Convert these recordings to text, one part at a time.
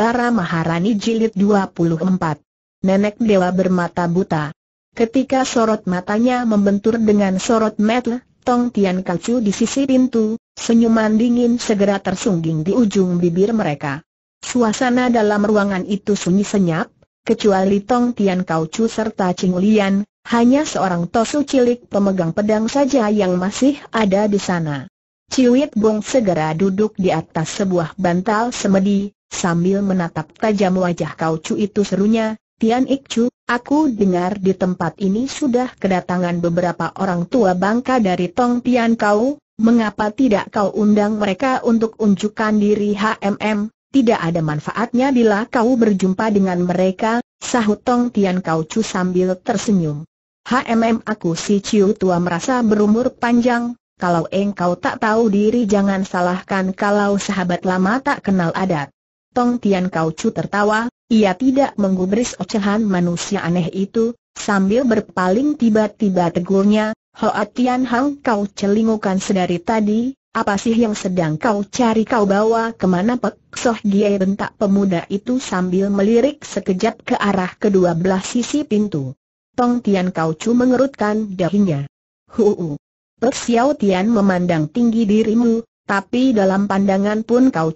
Bara Maharani Jilid 24 Nenek Dewa Bermata Buta Ketika sorot matanya membentur dengan sorot metel, Tong Tian Kacu di sisi pintu, senyuman dingin segera tersungging di ujung bibir mereka. Suasana dalam ruangan itu sunyi senyap, kecuali Tong Tian Kaucu serta Ching Lian, hanya seorang tosu cilik pemegang pedang saja yang masih ada di sana. Ciwit Bong segera duduk di atas sebuah bantal semedi, Sambil menatap tajam wajah kau cu itu serunya, Tian Xiu, aku dengar di tempat ini sudah kedatangan beberapa orang tua bangka dari Tong Tian kau, mengapa tidak kau undang mereka untuk unjukkan diri HMM? Tidak ada manfaatnya bila kau berjumpa dengan mereka, sahut Tong Tian Kau Chu sambil tersenyum. HMM aku si cu tua merasa berumur panjang, kalau engkau tak tahu diri jangan salahkan kalau sahabat lama tak kenal adat. Tong Tian Kau tertawa, ia tidak menggubris ocehan manusia aneh itu, sambil berpaling tiba-tiba tegurnya, Hoa Tian Hang kau celingukan sedari tadi, apa sih yang sedang kau cari kau bawa kemana Pek Soh Gie bentak pemuda itu sambil melirik sekejap ke arah kedua belah sisi pintu. Tong Tian Kau mengerutkan dahinya. Huu. Pek Xiao Tian memandang tinggi dirimu, tapi dalam pandangan pun Kau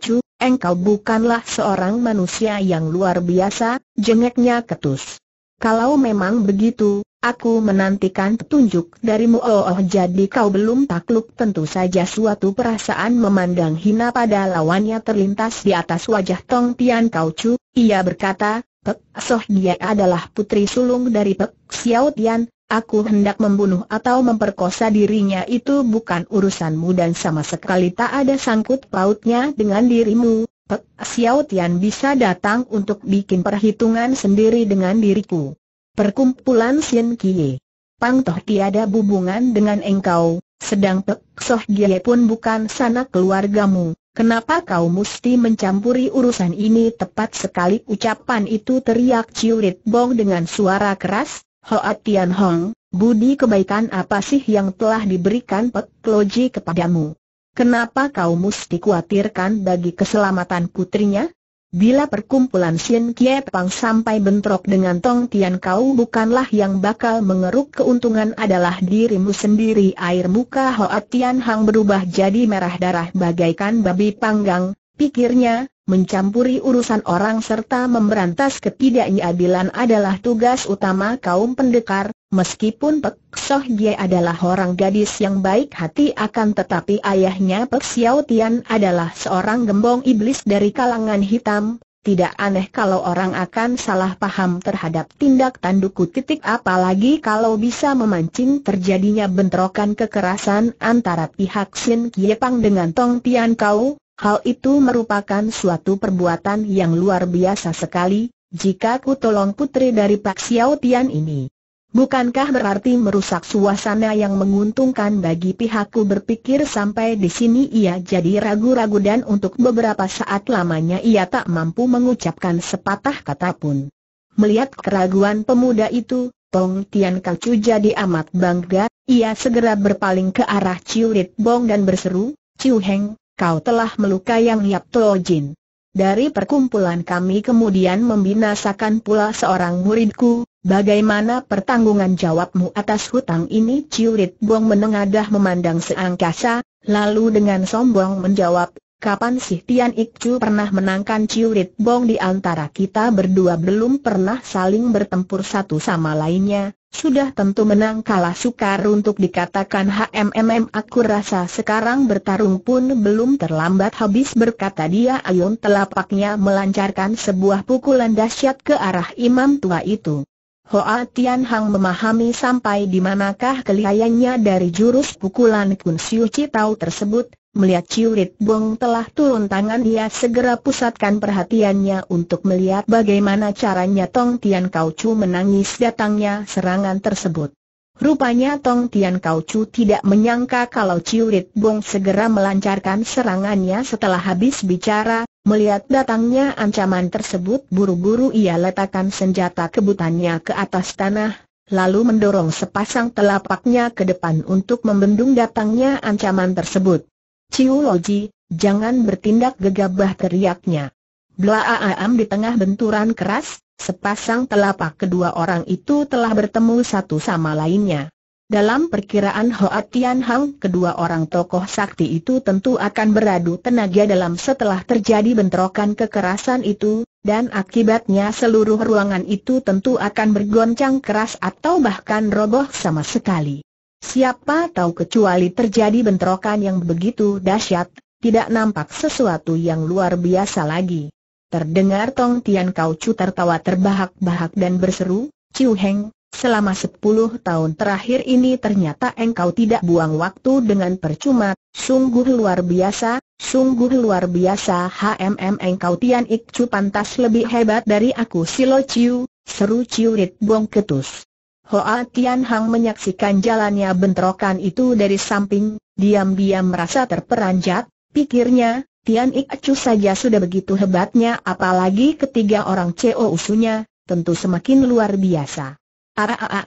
engkau bukanlah seorang manusia yang luar biasa, jengeknya ketus. Kalau memang begitu, aku menantikan petunjuk darimu oh, oh jadi kau belum takluk tentu saja suatu perasaan memandang hina pada lawannya terlintas di atas wajah Tong Tian Kau Chu, ia berkata, Pek Soh dia adalah putri sulung dari Pek Xiao Tian, aku hendak membunuh atau memperkosa dirinya itu bukan urusanmu dan sama sekali tak ada sangkut pautnya dengan dirimu. Pek Xiao Tian bisa datang untuk bikin perhitungan sendiri dengan diriku. Perkumpulan Xian Kie. Pang Toh tiada hubungan dengan engkau, sedang Pek Soh Gie pun bukan sanak keluargamu. Kenapa kau mesti mencampuri urusan ini tepat sekali ucapan itu teriak Ciulit Bong dengan suara keras, Hoa Tian Hong, budi kebaikan apa sih yang telah diberikan Pek Loji kepadamu? Kenapa kau mesti khawatirkan bagi keselamatan putrinya? Bila perkumpulan Sien Kie Pang sampai bentrok dengan Tong Tian kau bukanlah yang bakal mengeruk keuntungan adalah dirimu sendiri Air muka Hoa Tian Hang berubah jadi merah darah bagaikan babi panggang pikirnya, mencampuri urusan orang serta memberantas ketidakadilan adalah tugas utama kaum pendekar, meskipun Pek Soh Gye adalah orang gadis yang baik hati akan tetapi ayahnya Pek Xiao Tian adalah seorang gembong iblis dari kalangan hitam, tidak aneh kalau orang akan salah paham terhadap tindak tandukku titik apalagi kalau bisa memancing terjadinya bentrokan kekerasan antara pihak Sin Kiepang dengan Tong Tian Kau, Hal itu merupakan suatu perbuatan yang luar biasa sekali, jika ku tolong putri dari Pak Xiao Tian ini. Bukankah berarti merusak suasana yang menguntungkan bagi pihakku berpikir sampai di sini ia jadi ragu-ragu dan untuk beberapa saat lamanya ia tak mampu mengucapkan sepatah kata pun. Melihat keraguan pemuda itu, Tong Tian Kacu jadi amat bangga, ia segera berpaling ke arah Ciu Rit Bong dan berseru, Ciu Heng, kau telah melukai Yang Yap Tojin. Dari perkumpulan kami kemudian membinasakan pula seorang muridku, bagaimana pertanggungan jawabmu atas hutang ini? Ciurit Bong menengadah memandang seangkasa, lalu dengan sombong menjawab, kapan sih Tian Ikcu pernah menangkan Ciurit Bong di antara kita berdua belum pernah saling bertempur satu sama lainnya, sudah tentu menang kalah sukar untuk dikatakan HMMM aku rasa sekarang bertarung pun belum terlambat habis berkata dia ayun telapaknya melancarkan sebuah pukulan dahsyat ke arah imam tua itu. Hoa Tian Hang memahami sampai di manakah kelihayannya dari jurus pukulan Kun Siu Citau tersebut, melihat Ciurit Bong telah turun tangan ia segera pusatkan perhatiannya untuk melihat bagaimana caranya Tong Tian Kau Chu menangis datangnya serangan tersebut. Rupanya Tong Tian Kau Chu tidak menyangka kalau Chiu Rit Bong segera melancarkan serangannya setelah habis bicara, melihat datangnya ancaman tersebut buru-buru ia letakkan senjata kebutannya ke atas tanah, lalu mendorong sepasang telapaknya ke depan untuk membendung datangnya ancaman tersebut. Ciu Loji, jangan bertindak gegabah teriaknya. Blaaam di tengah benturan keras, Sepasang telapak kedua orang itu telah bertemu satu sama lainnya. Dalam perkiraan Hoa Tian Hang, kedua orang tokoh sakti itu tentu akan beradu tenaga dalam setelah terjadi bentrokan kekerasan itu, dan akibatnya seluruh ruangan itu tentu akan bergoncang keras atau bahkan roboh sama sekali. Siapa tahu kecuali terjadi bentrokan yang begitu dahsyat, tidak nampak sesuatu yang luar biasa lagi. Terdengar Tong Tian Kau Chu tertawa terbahak-bahak dan berseru, Ciu Heng, selama sepuluh tahun terakhir ini ternyata engkau tidak buang waktu dengan percuma, sungguh luar biasa, sungguh luar biasa HMM engkau Tian Ik Chu pantas lebih hebat dari aku Silo Ciu, seru Ciu Rit Bong Ketus. Hoa Tian Hang menyaksikan jalannya bentrokan itu dari samping, diam-diam merasa terperanjat, pikirnya, Tian Ik Chu saja sudah begitu hebatnya apalagi ketiga orang CO usunya, tentu semakin luar biasa.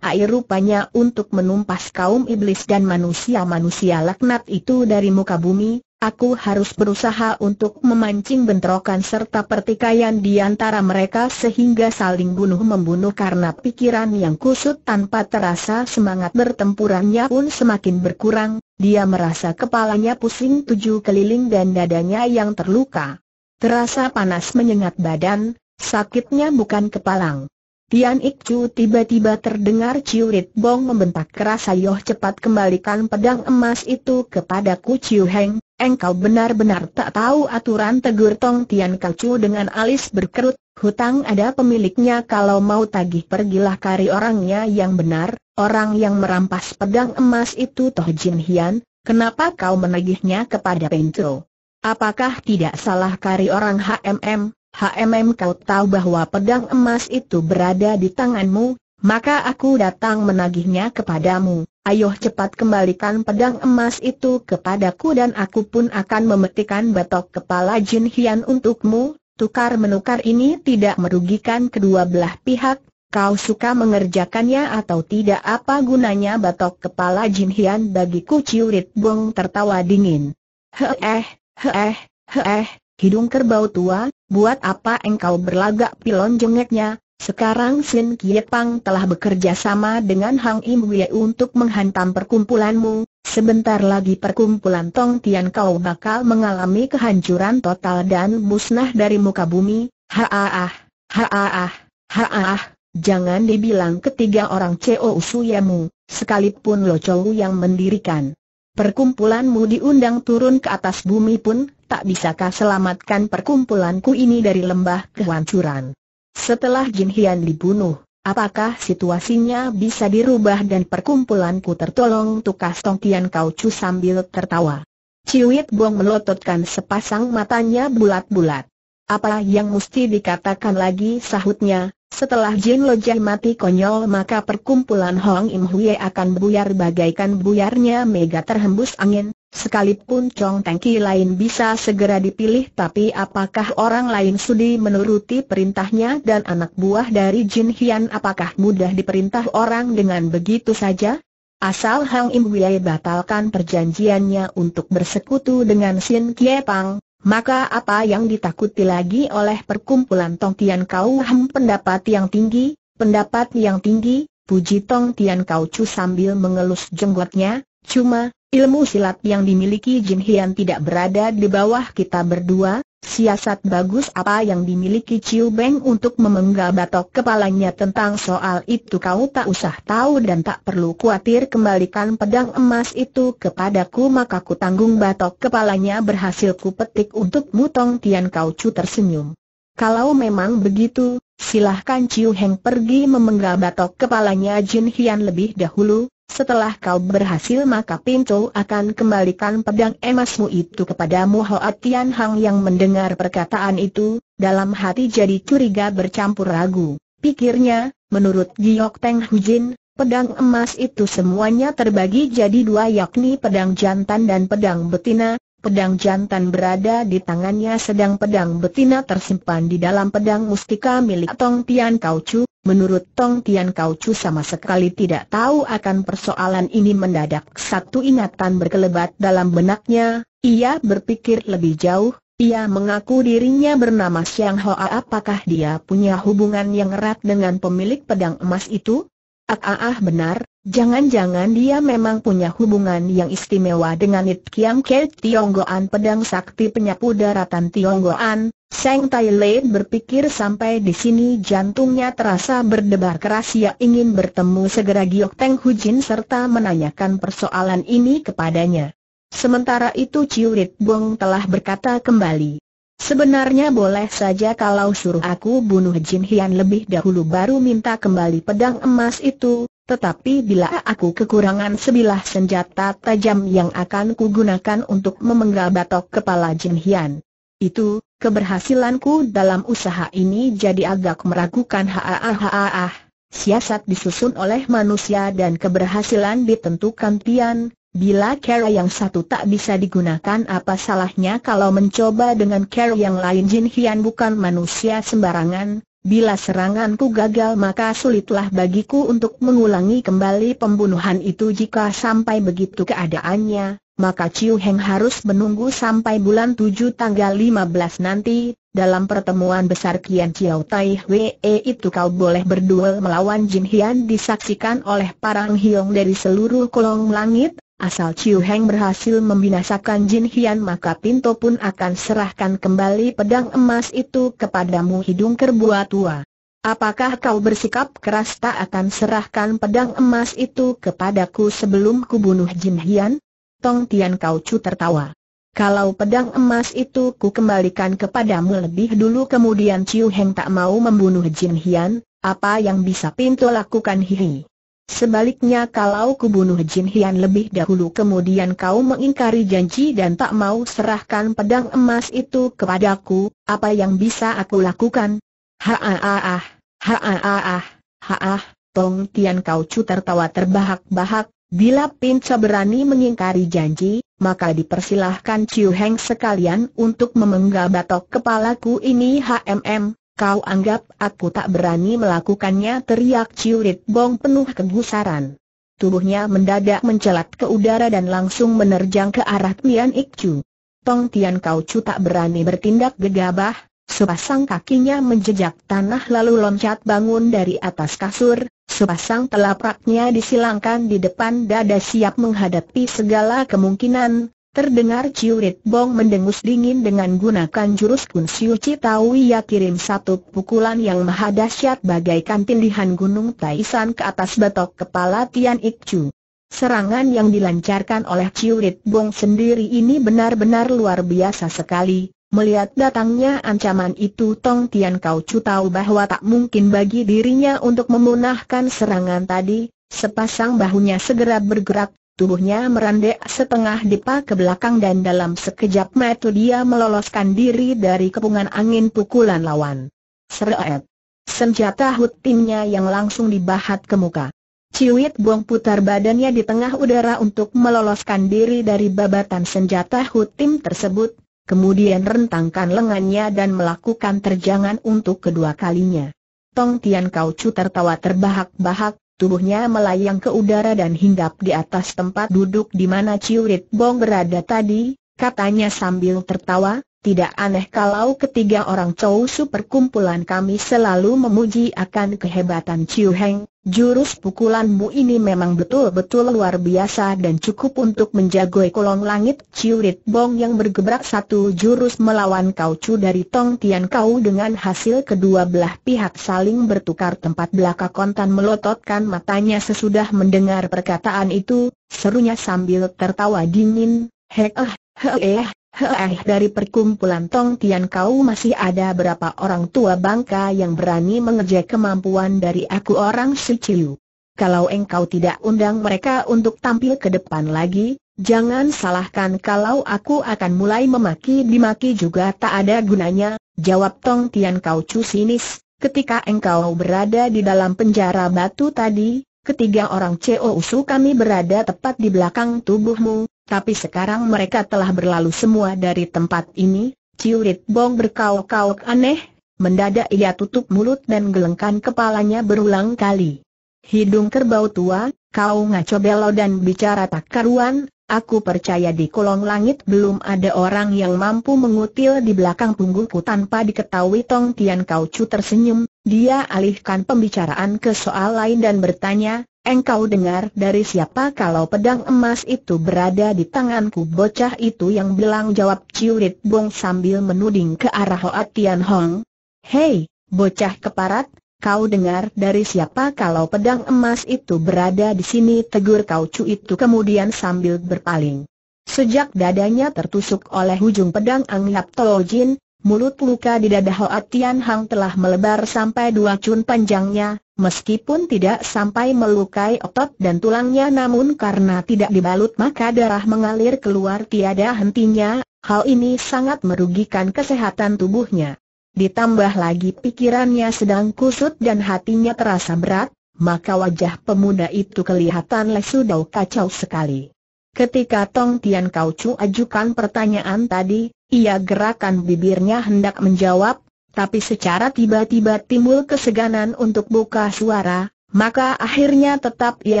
Air rupanya untuk menumpas kaum iblis dan manusia-manusia laknat itu dari muka bumi, Aku harus berusaha untuk memancing bentrokan serta pertikaian di antara mereka sehingga saling bunuh-membunuh karena pikiran yang kusut tanpa terasa semangat bertempurannya pun semakin berkurang, dia merasa kepalanya pusing tujuh keliling dan dadanya yang terluka. Terasa panas menyengat badan, sakitnya bukan kepalang. Tian Ikcu tiba-tiba terdengar cirit Rit Bong membentak keras Ayoh cepat kembalikan pedang emas itu kepadaku Chiu Heng, engkau benar-benar tak tahu aturan tegur Tong Tian Kacu dengan alis berkerut, hutang ada pemiliknya kalau mau tagih pergilah kari orangnya yang benar, orang yang merampas pedang emas itu Toh Jin Hian, kenapa kau menagihnya kepada Pintu? Apakah tidak salah kari orang HMM? HMM kau tahu bahwa pedang emas itu berada di tanganmu, maka aku datang menagihnya kepadamu. Ayo cepat kembalikan pedang emas itu kepadaku dan aku pun akan memetikan batok kepala Jin Hian untukmu. Tukar menukar ini tidak merugikan kedua belah pihak. Kau suka mengerjakannya atau tidak apa gunanya batok kepala Jin Hian bagiku Ciurit Bong tertawa dingin. Heh, heh, heh, hidung kerbau tua, Buat apa engkau berlagak pilon jengeknya? Sekarang Sin Kie telah bekerja sama dengan Hang Im Wei untuk menghantam perkumpulanmu. Sebentar lagi perkumpulan Tong Tian kau bakal mengalami kehancuran total dan musnah dari muka bumi. Haah, haah, haah. Jangan dibilang ketiga orang CEO Suyemu, sekalipun Lo Chou yang mendirikan Perkumpulanmu diundang turun ke atas bumi pun, tak bisakah selamatkan perkumpulanku ini dari lembah kehancuran. Setelah Jin Hian dibunuh, apakah situasinya bisa dirubah dan perkumpulanku tertolong tukas Tongtian Kau Chu sambil tertawa. Ciwit Bong melototkan sepasang matanya bulat-bulat. Apa yang mesti dikatakan lagi sahutnya, setelah Jin Lojah mati konyol maka perkumpulan Hong Im Hui akan buyar bagaikan buyarnya mega terhembus angin, sekalipun Chong Tengki lain bisa segera dipilih tapi apakah orang lain sudi menuruti perintahnya dan anak buah dari Jin Hian apakah mudah diperintah orang dengan begitu saja? Asal Hong Im Hui batalkan perjanjiannya untuk bersekutu dengan Sin Kie Pang, maka apa yang ditakuti lagi oleh perkumpulan Tong Tian Kau Hem pendapat yang tinggi, pendapat yang tinggi, puji Tong Tian Kau Chu sambil mengelus jenggotnya, cuma, ilmu silat yang dimiliki Jin Hian tidak berada di bawah kita berdua, Siasat bagus apa yang dimiliki Chiu Beng untuk memenggal batok kepalanya tentang soal itu kau tak usah tahu dan tak perlu khawatir kembalikan pedang emas itu kepadaku maka ku tanggung batok kepalanya berhasil ku petik untuk mutong Tian Kau Chu tersenyum. Kalau memang begitu, silahkan Chiu Heng pergi memenggal batok kepalanya Jin Hian lebih dahulu, setelah kau berhasil maka pintu akan kembalikan pedang emasmu itu kepadamu Hoa Tian Hang yang mendengar perkataan itu, dalam hati jadi curiga bercampur ragu. Pikirnya, menurut Giok Teng Hujin, pedang emas itu semuanya terbagi jadi dua yakni pedang jantan dan pedang betina, pedang jantan berada di tangannya sedang pedang betina tersimpan di dalam pedang mustika milik Tong Tian Kau Chu, Menurut Tong Tian Kau Chu sama sekali tidak tahu akan persoalan ini mendadak satu ingatan berkelebat dalam benaknya, ia berpikir lebih jauh, ia mengaku dirinya bernama Xiang Hoa apakah dia punya hubungan yang erat dengan pemilik pedang emas itu? Ah, ah, ah benar, jangan-jangan dia memang punya hubungan yang istimewa dengan It Kiang Ke Tionggoan pedang sakti penyapu daratan Tionggoan, Seng Tai Le berpikir sampai di sini jantungnya terasa berdebar keras ia ingin bertemu segera Giok Teng Hu Jin serta menanyakan persoalan ini kepadanya. Sementara itu Chiu Rit Bong telah berkata kembali. Sebenarnya boleh saja kalau suruh aku bunuh Jin Hian lebih dahulu baru minta kembali pedang emas itu, tetapi bila aku kekurangan sebilah senjata tajam yang akan kugunakan untuk memenggal batok kepala Jin Hian, itu, keberhasilanku dalam usaha ini jadi agak meragukan haaah Siasat disusun oleh manusia dan keberhasilan ditentukan pian, bila cara yang satu tak bisa digunakan apa salahnya kalau mencoba dengan cara yang lain Jin Hian bukan manusia sembarangan, bila seranganku gagal maka sulitlah bagiku untuk mengulangi kembali pembunuhan itu jika sampai begitu keadaannya, maka Chiu Heng harus menunggu sampai bulan 7 tanggal 15 nanti, dalam pertemuan besar Kian Chiao Tai Hwee itu kau boleh berduel melawan Jin Hian disaksikan oleh para hiong dari seluruh kolong langit, asal Chiu Heng berhasil membinasakan Jin Hian maka Pinto pun akan serahkan kembali pedang emas itu kepadamu hidung kerbua tua. Apakah kau bersikap keras tak akan serahkan pedang emas itu kepadaku sebelum kubunuh Jin Hian? Tong Tian Kau Chu tertawa. Kalau pedang emas itu ku kembalikan kepadamu lebih dulu kemudian Ciu Heng tak mau membunuh Jin Hian, apa yang bisa pintu lakukan Hiri? Sebaliknya kalau ku bunuh Jin Hian lebih dahulu kemudian kau mengingkari janji dan tak mau serahkan pedang emas itu kepadaku, apa yang bisa aku lakukan? Ha-ah-ah, ha-ah-ah, ha-ah, Tong Tian Kau Chu tertawa terbahak-bahak, Bila Pinca berani mengingkari janji, maka dipersilahkan Chiu Heng sekalian untuk memenggal batok kepalaku ini HMM, kau anggap aku tak berani melakukannya teriak Chiu Rit Bong penuh kegusaran. Tubuhnya mendadak mencelat ke udara dan langsung menerjang ke arah Tian Ik Chu. Tong Tian Kau Chu tak berani bertindak gegabah, Sepasang kakinya menjejak tanah lalu loncat bangun dari atas kasur, Sepasang telapaknya disilangkan di depan dada siap menghadapi segala kemungkinan, terdengar ciurit bong mendengus dingin dengan gunakan jurus Kun Siu Citawi ia kirim satu pukulan yang maha dahsyat bagaikan tindihan gunung Taisan ke atas batok kepala Tian Ik Chu. Serangan yang dilancarkan oleh ciurit bong sendiri ini benar-benar luar biasa sekali, Melihat datangnya ancaman itu Tong Tian Kau Chu tahu bahwa tak mungkin bagi dirinya untuk memunahkan serangan tadi, sepasang bahunya segera bergerak, tubuhnya merendah setengah dipa ke belakang dan dalam sekejap mata dia meloloskan diri dari kepungan angin pukulan lawan. Seret! Senjata hutinnya yang langsung dibahat ke muka. Ciwit buang putar badannya di tengah udara untuk meloloskan diri dari babatan senjata Hutim tersebut, kemudian rentangkan lengannya dan melakukan terjangan untuk kedua kalinya. Tong Tian Kau Chu tertawa terbahak-bahak, tubuhnya melayang ke udara dan hinggap di atas tempat duduk di mana Rit Bong berada tadi, katanya sambil tertawa, tidak aneh kalau ketiga orang Chow Su perkumpulan kami selalu memuji akan kehebatan Chiu Heng, jurus pukulanmu ini memang betul-betul luar biasa dan cukup untuk menjagoi kolong langit Chiu Rit Bong yang bergebrak satu jurus melawan Kau Chu dari Tong Tian Kau dengan hasil kedua belah pihak saling bertukar tempat belaka kontan melototkan matanya sesudah mendengar perkataan itu, serunya sambil tertawa dingin, heh eh, heh eh, Heeh, dari perkumpulan Tong Tian kau masih ada berapa orang tua bangka yang berani mengejek kemampuan dari aku orang Si Ciu. Kalau engkau tidak undang mereka untuk tampil ke depan lagi, jangan salahkan kalau aku akan mulai memaki dimaki juga tak ada gunanya, jawab Tong Tian kau cu sinis. Ketika engkau berada di dalam penjara batu tadi, ketiga orang COU kami berada tepat di belakang tubuhmu, tapi sekarang mereka telah berlalu semua dari tempat ini, Ciurit Bong berkauk-kauk aneh, mendadak ia tutup mulut dan gelengkan kepalanya berulang kali. Hidung kerbau tua, kau ngaco belo dan bicara tak karuan, Aku percaya di kolong langit belum ada orang yang mampu mengutil di belakang punggungku tanpa diketahui Tong Tian Kau Chu tersenyum, dia alihkan pembicaraan ke soal lain dan bertanya, engkau dengar dari siapa kalau pedang emas itu berada di tanganku bocah itu yang bilang jawab Ciurit Bong sambil menuding ke arah Hoa Tian Hong. Hei, bocah keparat, Kau dengar dari siapa kalau pedang emas itu berada di sini tegur kau cu itu kemudian sambil berpaling. Sejak dadanya tertusuk oleh ujung pedang Ang tolojin, Tojin, mulut luka di dada Hoa Tian Hang telah melebar sampai dua cun panjangnya, meskipun tidak sampai melukai otot dan tulangnya namun karena tidak dibalut maka darah mengalir keluar tiada hentinya, hal ini sangat merugikan kesehatan tubuhnya ditambah lagi pikirannya sedang kusut dan hatinya terasa berat, maka wajah pemuda itu kelihatan lesu dan kacau sekali. Ketika Tong Tian Kau Chu ajukan pertanyaan tadi, ia gerakan bibirnya hendak menjawab, tapi secara tiba-tiba timbul keseganan untuk buka suara, maka akhirnya tetap ia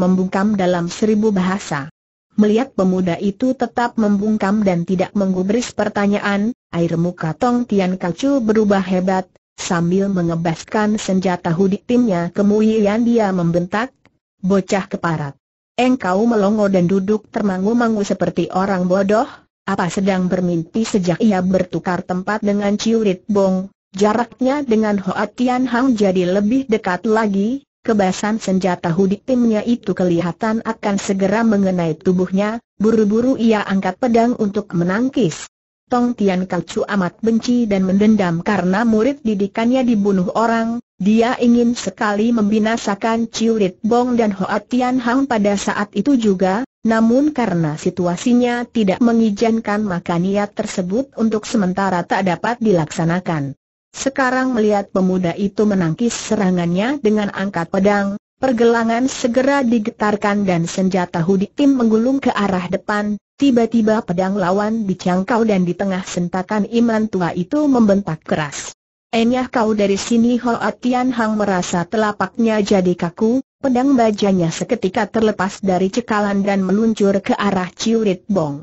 membungkam dalam seribu bahasa. Melihat pemuda itu tetap membungkam dan tidak menggubris pertanyaan, air muka Tong Tian Kacu berubah hebat, sambil mengebaskan senjata hudik timnya kemudian dia membentak, bocah keparat. Engkau melongo dan duduk termangu-mangu seperti orang bodoh, apa sedang bermimpi sejak ia bertukar tempat dengan Ciurit Bong, jaraknya dengan Hoa Tian Hang jadi lebih dekat lagi, Kebasan senjata hudik timnya itu kelihatan akan segera mengenai tubuhnya, buru-buru ia angkat pedang untuk menangkis. Tong Tian amat benci dan mendendam karena murid didikannya dibunuh orang, dia ingin sekali membinasakan Chiu Rit Bong dan Hoa Tian Hang pada saat itu juga, namun karena situasinya tidak mengizinkan maka niat tersebut untuk sementara tak dapat dilaksanakan. Sekarang melihat pemuda itu menangkis serangannya dengan angkat pedang, pergelangan segera digetarkan dan senjata hudik tim menggulung ke arah depan, tiba-tiba pedang lawan dicangkau dan di tengah sentakan iman tua itu membentak keras. Enyah kau dari sini Hoa Tian Hang merasa telapaknya jadi kaku, pedang bajanya seketika terlepas dari cekalan dan meluncur ke arah Ciurit Bong.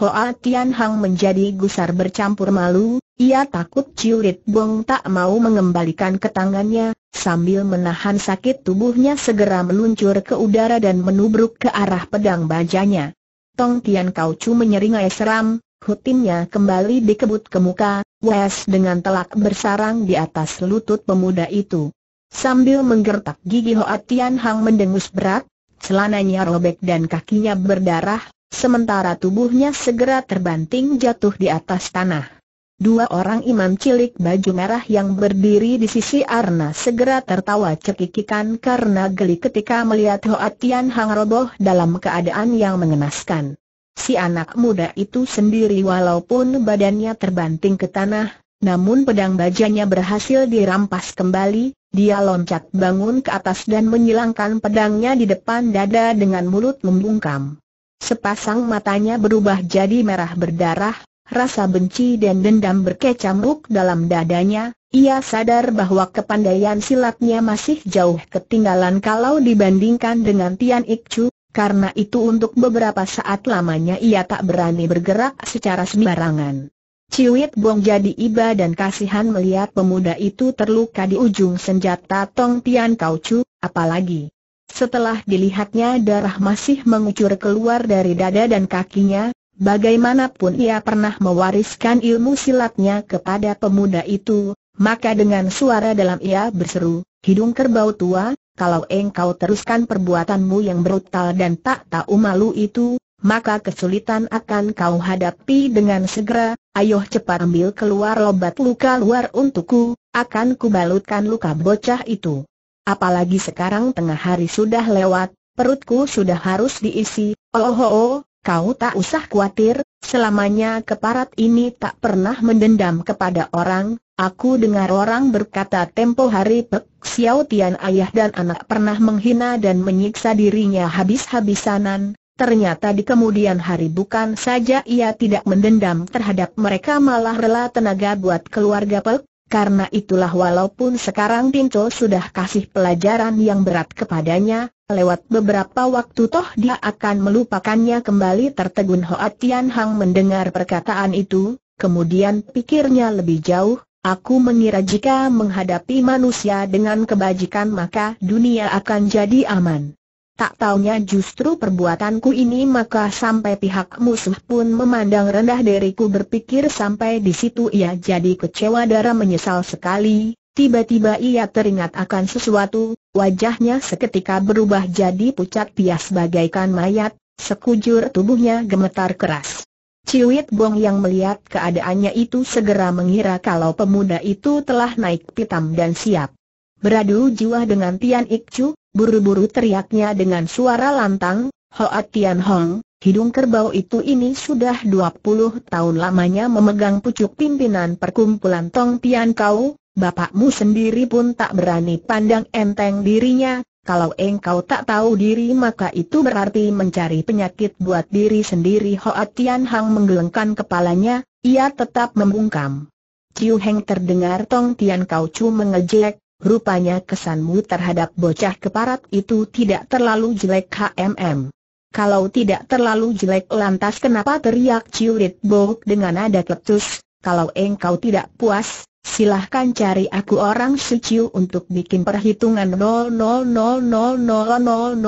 Hoa Tian Hang menjadi gusar bercampur malu, ia takut Rit Bong tak mau mengembalikan ke tangannya, sambil menahan sakit tubuhnya segera meluncur ke udara dan menubruk ke arah pedang bajanya. Tong Tian Kau Chu menyeringai seram, hutinnya kembali dikebut ke muka, wes dengan telak bersarang di atas lutut pemuda itu. Sambil menggertak gigi Hoa Tian Hang mendengus berat, celananya robek dan kakinya berdarah, sementara tubuhnya segera terbanting jatuh di atas tanah. Dua orang imam cilik baju merah yang berdiri di sisi Arna segera tertawa cekikikan karena geli ketika melihat Hoatian Tian Hang roboh dalam keadaan yang mengenaskan. Si anak muda itu sendiri walaupun badannya terbanting ke tanah, namun pedang bajanya berhasil dirampas kembali, dia loncat bangun ke atas dan menyilangkan pedangnya di depan dada dengan mulut membungkam. Sepasang matanya berubah jadi merah berdarah, rasa benci dan dendam berkecamuk dalam dadanya, ia sadar bahwa kepandaian silatnya masih jauh ketinggalan kalau dibandingkan dengan Tian Ikcu, karena itu untuk beberapa saat lamanya ia tak berani bergerak secara sembarangan. Ciwit Bong jadi iba dan kasihan melihat pemuda itu terluka di ujung senjata Tong Tian Chu, apalagi setelah dilihatnya darah masih mengucur keluar dari dada dan kakinya, bagaimanapun ia pernah mewariskan ilmu silatnya kepada pemuda itu, maka dengan suara dalam ia berseru, hidung kerbau tua, kalau engkau teruskan perbuatanmu yang brutal dan tak tahu malu itu, maka kesulitan akan kau hadapi dengan segera, Ayoh cepat ambil keluar lobat luka luar untukku, akan kubalutkan luka bocah itu. Apalagi sekarang tengah hari sudah lewat, perutku sudah harus diisi, oh oh oh, kau tak usah khawatir, selamanya keparat ini tak pernah mendendam kepada orang, aku dengar orang berkata tempo hari Pek Xiao Tian ayah dan anak pernah menghina dan menyiksa dirinya habis-habisanan, ternyata di kemudian hari bukan saja ia tidak mendendam terhadap mereka malah rela tenaga buat keluarga Pek karena itulah walaupun sekarang Pinto sudah kasih pelajaran yang berat kepadanya, lewat beberapa waktu toh dia akan melupakannya kembali tertegun Hoa Tian Hang mendengar perkataan itu, kemudian pikirnya lebih jauh, aku mengira jika menghadapi manusia dengan kebajikan maka dunia akan jadi aman. Tak taunya justru perbuatanku ini maka sampai pihak musuh pun memandang rendah diriku berpikir sampai di situ ia jadi kecewa darah menyesal sekali. Tiba-tiba ia teringat akan sesuatu, wajahnya seketika berubah jadi pucat pias bagaikan mayat, sekujur tubuhnya gemetar keras. Ciwit Bong yang melihat keadaannya itu segera mengira kalau pemuda itu telah naik pitam dan siap beradu jiwa dengan Tian Ik Chu, Buru-buru teriaknya dengan suara lantang, Hoa Tian Hong, hidung kerbau itu ini sudah 20 tahun lamanya memegang pucuk pimpinan perkumpulan Tong Tian Kau, bapakmu sendiri pun tak berani pandang enteng dirinya, kalau engkau tak tahu diri maka itu berarti mencari penyakit buat diri sendiri Hoa Tian Hong menggelengkan kepalanya, ia tetap membungkam. Ciu Heng terdengar Tong Tian Kau Chu mengejek, Rupanya kesanmu terhadap bocah keparat itu tidak terlalu jelek HMM. Kalau tidak terlalu jelek lantas kenapa teriak Ciurit Bok dengan nada letus? kalau engkau tidak puas, silahkan cari aku orang suciu untuk bikin perhitungan 0000000000033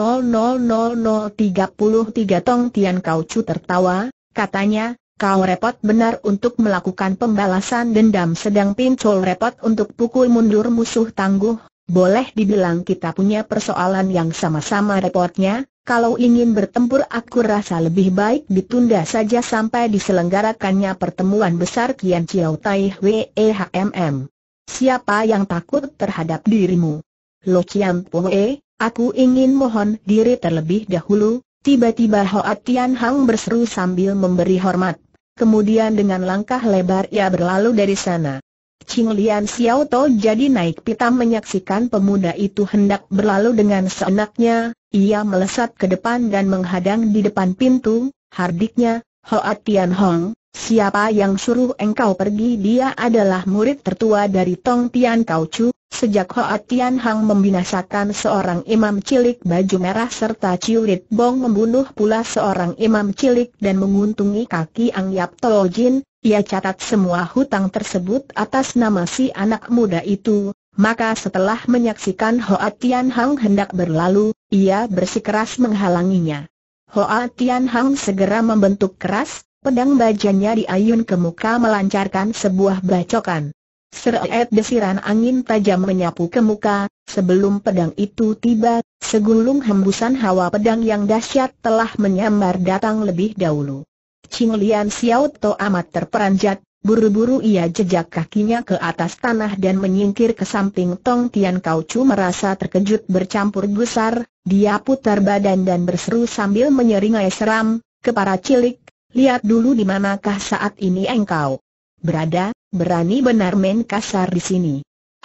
Tong Tian Kau tertawa, katanya, kau repot benar untuk melakukan pembalasan dendam sedang pincol repot untuk pukul mundur musuh tangguh, boleh dibilang kita punya persoalan yang sama-sama repotnya, kalau ingin bertempur aku rasa lebih baik ditunda saja sampai diselenggarakannya pertemuan besar Kian Chiao Tai WEHMM. E Siapa yang takut terhadap dirimu? Lo Chiam Poe, aku ingin mohon diri terlebih dahulu, Tiba-tiba Hoatian Tian Hang berseru sambil memberi hormat. Kemudian dengan langkah lebar ia berlalu dari sana. Ching Lian Xiao To jadi naik pitam menyaksikan pemuda itu hendak berlalu dengan seenaknya, ia melesat ke depan dan menghadang di depan pintu, hardiknya, Hoa Tian Hong, Siapa yang suruh engkau pergi dia adalah murid tertua dari Tong Tian Kau Chu, sejak Hoa Tian Hang membinasakan seorang imam cilik baju merah serta Rit Bong membunuh pula seorang imam cilik dan menguntungi kaki Ang Yap Tolo Jin, ia catat semua hutang tersebut atas nama si anak muda itu, maka setelah menyaksikan Hoa Tian Hang hendak berlalu, ia bersikeras menghalanginya. Hoa Tian Hang segera membentuk keras, Pedang bajanya diayun ke muka melancarkan sebuah bacokan. Seret desiran angin tajam menyapu ke muka, sebelum pedang itu tiba, segulung hembusan hawa pedang yang dahsyat telah menyambar datang lebih dahulu. Ching Lian Xiao To amat terperanjat, buru-buru ia jejak kakinya ke atas tanah dan menyingkir ke samping Tong Tian Kau Chu merasa terkejut bercampur gusar, dia putar badan dan berseru sambil menyeringai seram, ke para cilik, lihat dulu di manakah saat ini engkau berada, berani benar main kasar di sini.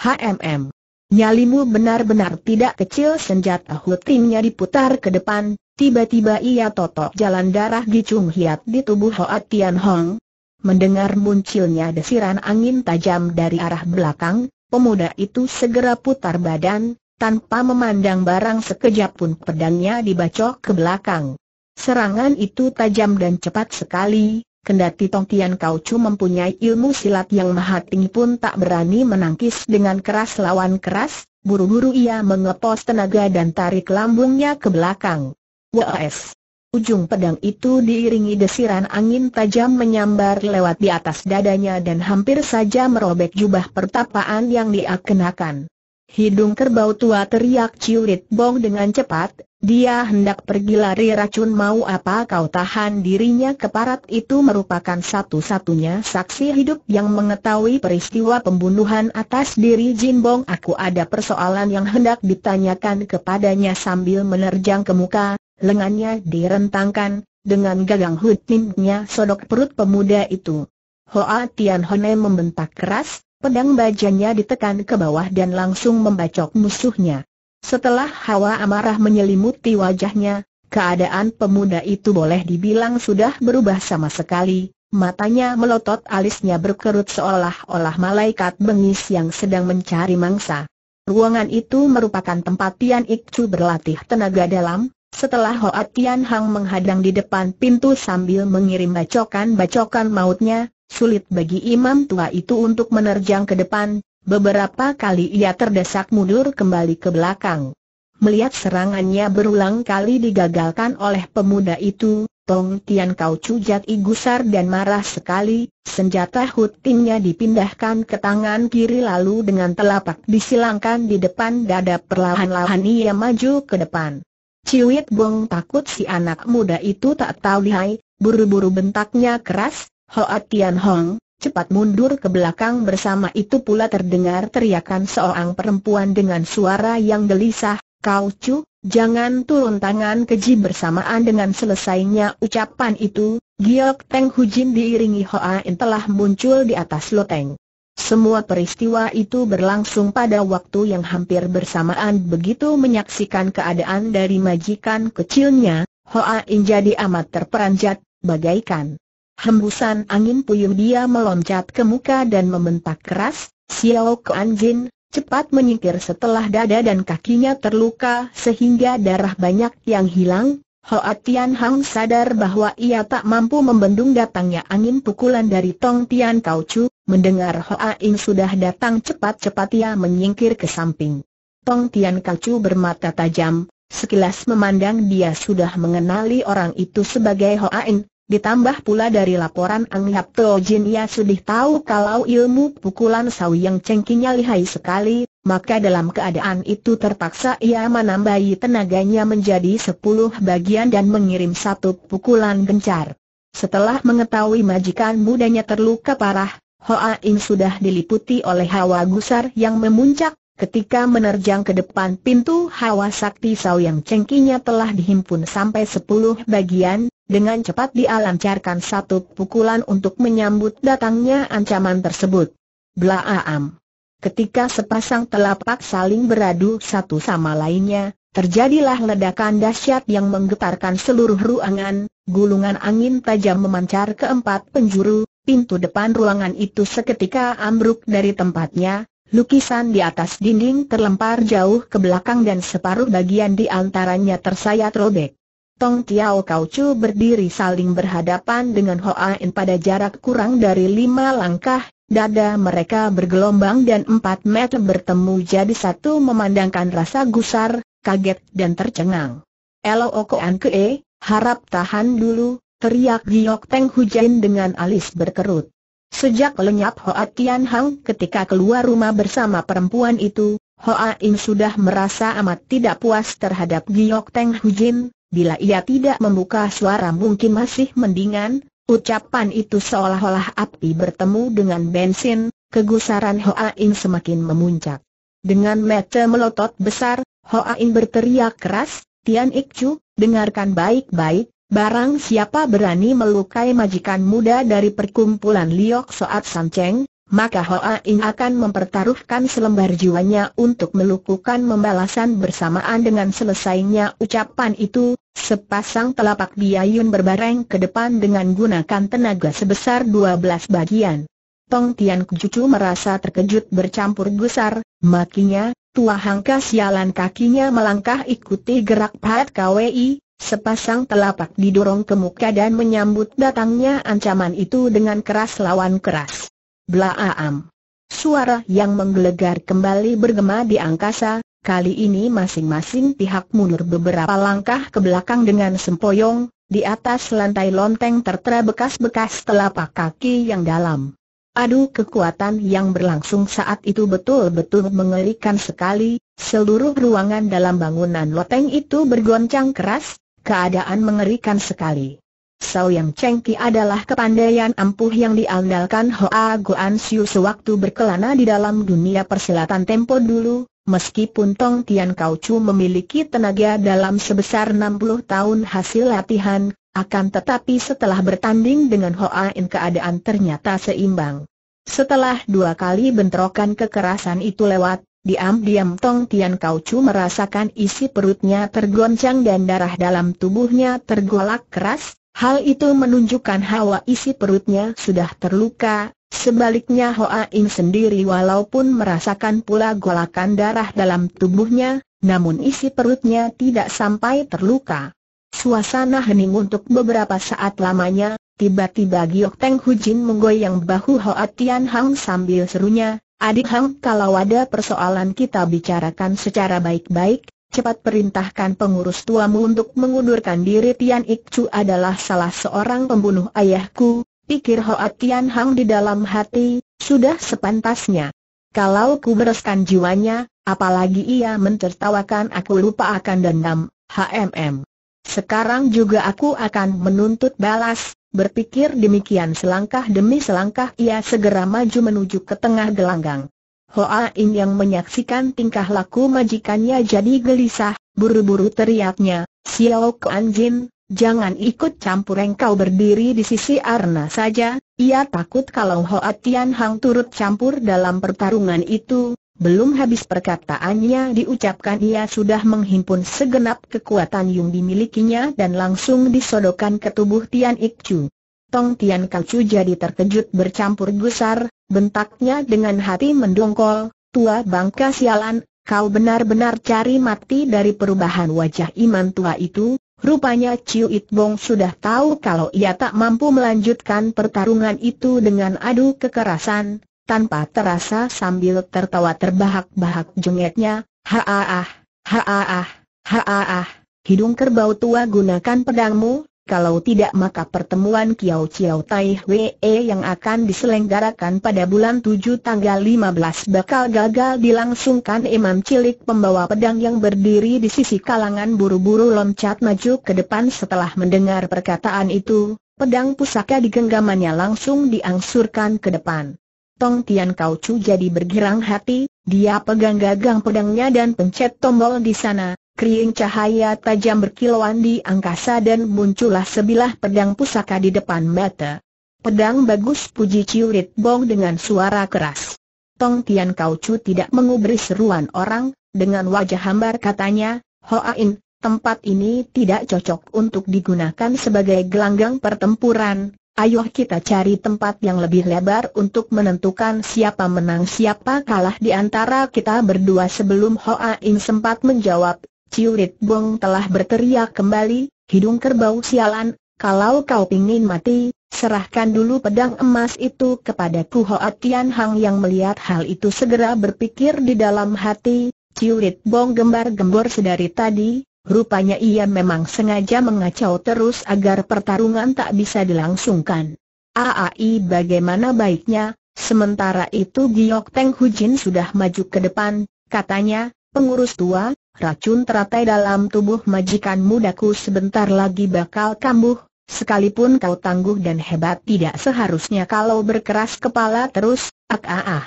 HMM. Nyalimu benar-benar tidak kecil senjata timnya diputar ke depan, tiba-tiba ia totok jalan darah gicung hiat di tubuh Hoat Tian Hong. Mendengar munculnya desiran angin tajam dari arah belakang, pemuda itu segera putar badan, tanpa memandang barang sekejap pun pedangnya dibacok ke belakang. Serangan itu tajam dan cepat sekali, kendati Tong Tian Kau Chu mempunyai ilmu silat yang maha tinggi pun tak berani menangkis dengan keras lawan keras, buru-buru ia mengepos tenaga dan tarik lambungnya ke belakang. Waes! Ujung pedang itu diiringi desiran angin tajam menyambar lewat di atas dadanya dan hampir saja merobek jubah pertapaan yang dia kenakan. Hidung kerbau tua teriak ciurit Bong dengan cepat, dia hendak pergi lari racun mau apa kau tahan dirinya keparat itu merupakan satu-satunya saksi hidup yang mengetahui peristiwa pembunuhan atas diri Jin Bong. Aku ada persoalan yang hendak ditanyakan kepadanya sambil menerjang ke muka, lengannya direntangkan, dengan gagang hutinnya sodok perut pemuda itu. Hoa Tian Hone membentak keras, pedang bajanya ditekan ke bawah dan langsung membacok musuhnya. Setelah hawa amarah menyelimuti wajahnya, keadaan pemuda itu boleh dibilang sudah berubah sama sekali, matanya melotot alisnya berkerut seolah-olah malaikat bengis yang sedang mencari mangsa. Ruangan itu merupakan tempat Tian Ikcu berlatih tenaga dalam, setelah Hoat Tian Hang menghadang di depan pintu sambil mengirim bacokan-bacokan mautnya, sulit bagi imam tua itu untuk menerjang ke depan, Beberapa kali ia terdesak mundur kembali ke belakang. Melihat serangannya berulang kali digagalkan oleh pemuda itu, Tong Tian Kau cujat igusar dan marah sekali, senjata hutingnya dipindahkan ke tangan kiri lalu dengan telapak disilangkan di depan dada perlahan-lahan ia maju ke depan. Ciwit Bong takut si anak muda itu tak tahu lihai, buru-buru bentaknya keras, Hoa Tian Hong, cepat mundur ke belakang bersama itu pula terdengar teriakan seorang perempuan dengan suara yang gelisah, Kau Cu, jangan turun tangan keji bersamaan dengan selesainya ucapan itu, Giok Teng Hujin diiringi Hoa In telah muncul di atas loteng. Semua peristiwa itu berlangsung pada waktu yang hampir bersamaan begitu menyaksikan keadaan dari majikan kecilnya, Hoa In jadi amat terperanjat, bagaikan Hembusan angin puyuh dia meloncat ke muka dan membentak keras, Xiao Kuan Jin, cepat menyingkir setelah dada dan kakinya terluka sehingga darah banyak yang hilang. Hoa Tian Hang sadar bahwa ia tak mampu membendung datangnya angin pukulan dari Tong Tian Kau Chu, mendengar Hoa Ing sudah datang cepat-cepat ia menyingkir ke samping. Tong Tian Kau Chu bermata tajam, sekilas memandang dia sudah mengenali orang itu sebagai Hoa Ing, Ditambah pula dari laporan Ang Yap Teo Jin ia sudah tahu kalau ilmu pukulan sawi yang cengkinya lihai sekali, maka dalam keadaan itu terpaksa ia menambahi tenaganya menjadi sepuluh bagian dan mengirim satu pukulan gencar. Setelah mengetahui majikan mudanya terluka parah, Hoa In sudah diliputi oleh hawa gusar yang memuncak, Ketika menerjang ke depan pintu hawa sakti Sau yang cengkinya telah dihimpun sampai sepuluh bagian, dengan cepat dialancarkan satu pukulan untuk menyambut datangnya ancaman tersebut. Blaam. Ketika sepasang telapak saling beradu satu sama lainnya, terjadilah ledakan dahsyat yang menggetarkan seluruh ruangan, gulungan angin tajam memancar ke empat penjuru, pintu depan ruangan itu seketika ambruk dari tempatnya, Lukisan di atas dinding terlempar jauh ke belakang dan separuh bagian di antaranya tersayat robek. Tong Tiao Kaucu berdiri saling berhadapan dengan Hoa In pada jarak kurang dari lima langkah, dada mereka bergelombang dan empat meter bertemu jadi satu memandangkan rasa gusar, kaget dan tercengang. Elo Okoan Kee, harap tahan dulu, teriak Giok Teng Hujain dengan alis berkerut. Sejak lenyap Hoa Tianhang, Hang ketika keluar rumah bersama perempuan itu, Hoa In sudah merasa amat tidak puas terhadap Giok Teng Hu Jin. bila ia tidak membuka suara mungkin masih mendingan, ucapan itu seolah-olah api bertemu dengan bensin, kegusaran Hoa In semakin memuncak. Dengan mata melotot besar, Hoa In berteriak keras, Tian Ik Chu, dengarkan baik-baik, Barang siapa berani melukai majikan muda dari perkumpulan Liok Soat Sanceng, maka Hoa Ing akan mempertaruhkan selembar jiwanya untuk melukukan pembalasan bersamaan dengan selesainya ucapan itu, sepasang telapak biayun berbareng ke depan dengan gunakan tenaga sebesar dua belas bagian. Tong Tian merasa terkejut bercampur gusar, makinya, tua hangka sialan kakinya melangkah ikuti gerak Pat KWI, Sepasang telapak didorong ke muka dan menyambut datangnya ancaman itu dengan keras lawan keras. Blaaam. Suara yang menggelegar kembali bergema di angkasa, kali ini masing-masing pihak mundur beberapa langkah ke belakang dengan sempoyong, di atas lantai lonteng tertera bekas-bekas telapak kaki yang dalam. Aduh, kekuatan yang berlangsung saat itu betul-betul mengerikan sekali, seluruh ruangan dalam bangunan loteng itu bergoncang keras, Keadaan mengerikan sekali. Sao Yang Chengki adalah kepandaian ampuh yang diandalkan Hoa Guan Siu sewaktu berkelana di dalam dunia persilatan tempo dulu, meskipun Tong Tian Kau Chu memiliki tenaga dalam sebesar 60 tahun hasil latihan, akan tetapi setelah bertanding dengan Hoa In keadaan ternyata seimbang. Setelah dua kali bentrokan kekerasan itu lewat, Diam-diam Tong Tian Kau Chu merasakan isi perutnya tergoncang dan darah dalam tubuhnya tergolak keras, hal itu menunjukkan hawa isi perutnya sudah terluka, sebaliknya Hoa In sendiri walaupun merasakan pula golakan darah dalam tubuhnya, namun isi perutnya tidak sampai terluka. Suasana hening untuk beberapa saat lamanya, tiba-tiba Giok Teng Jin menggoyang bahu Hoa Tian Hang sambil serunya, Adik Hang kalau ada persoalan kita bicarakan secara baik-baik, cepat perintahkan pengurus tuamu untuk mengundurkan diri Tian Ikcu adalah salah seorang pembunuh ayahku, pikir Hoa Tian Hang di dalam hati, sudah sepantasnya. Kalau ku bereskan jiwanya, apalagi ia mentertawakan aku lupa akan dendam, HMM. Sekarang juga aku akan menuntut balas, Berpikir demikian selangkah demi selangkah ia segera maju menuju ke tengah gelanggang. Hoa In yang menyaksikan tingkah laku majikannya jadi gelisah, buru-buru teriaknya, Xiao Kuan Jin, jangan ikut campur engkau berdiri di sisi Arna saja, ia takut kalau Hoa Tian Hang turut campur dalam pertarungan itu, belum habis perkataannya diucapkan ia sudah menghimpun segenap kekuatan yang dimilikinya dan langsung disodokkan ke tubuh Tian Ikcu. Tong Tian Kacu jadi terkejut bercampur gusar, bentaknya dengan hati mendongkol, tua bangka sialan, kau benar-benar cari mati dari perubahan wajah iman tua itu, Rupanya Ciu It sudah tahu kalau ia tak mampu melanjutkan pertarungan itu dengan adu kekerasan, tanpa terasa sambil tertawa terbahak-bahak jengeknya, haaah, haaah, haaah, hidung kerbau tua gunakan pedangmu, kalau tidak maka pertemuan Kiao Chiao Tai Hwee yang akan diselenggarakan pada bulan 7 tanggal 15 bakal gagal dilangsungkan imam cilik pembawa pedang yang berdiri di sisi kalangan buru-buru loncat maju ke depan setelah mendengar perkataan itu, pedang pusaka di genggamannya langsung diangsurkan ke depan. Tong Tian Kau Chu jadi bergirang hati, dia pegang gagang pedangnya dan pencet tombol di sana, kering cahaya tajam berkilauan di angkasa dan muncullah sebilah pedang pusaka di depan mata. Pedang bagus puji Ciurit Bong dengan suara keras. Tong Tian Kau Chu tidak mengubris seruan orang, dengan wajah hambar katanya, Hoain, tempat ini tidak cocok untuk digunakan sebagai gelanggang pertempuran, Ayo kita cari tempat yang lebih lebar untuk menentukan siapa menang siapa kalah di antara kita berdua sebelum Hoa Im sempat menjawab. Ciulit Bong telah berteriak kembali, hidung kerbau sialan, kalau kau ingin mati, serahkan dulu pedang emas itu kepadaku Hoa Tian Hang yang melihat hal itu segera berpikir di dalam hati, Ciulit Bong gembar-gembor sedari tadi, Rupanya ia memang sengaja mengacau terus agar pertarungan tak bisa dilangsungkan. Aai bagaimana baiknya, sementara itu Giok Teng Hujin sudah maju ke depan, katanya, pengurus tua, racun teratai dalam tubuh majikan mudaku sebentar lagi bakal kambuh, sekalipun kau tangguh dan hebat tidak seharusnya kalau berkeras kepala terus, ak ah ah.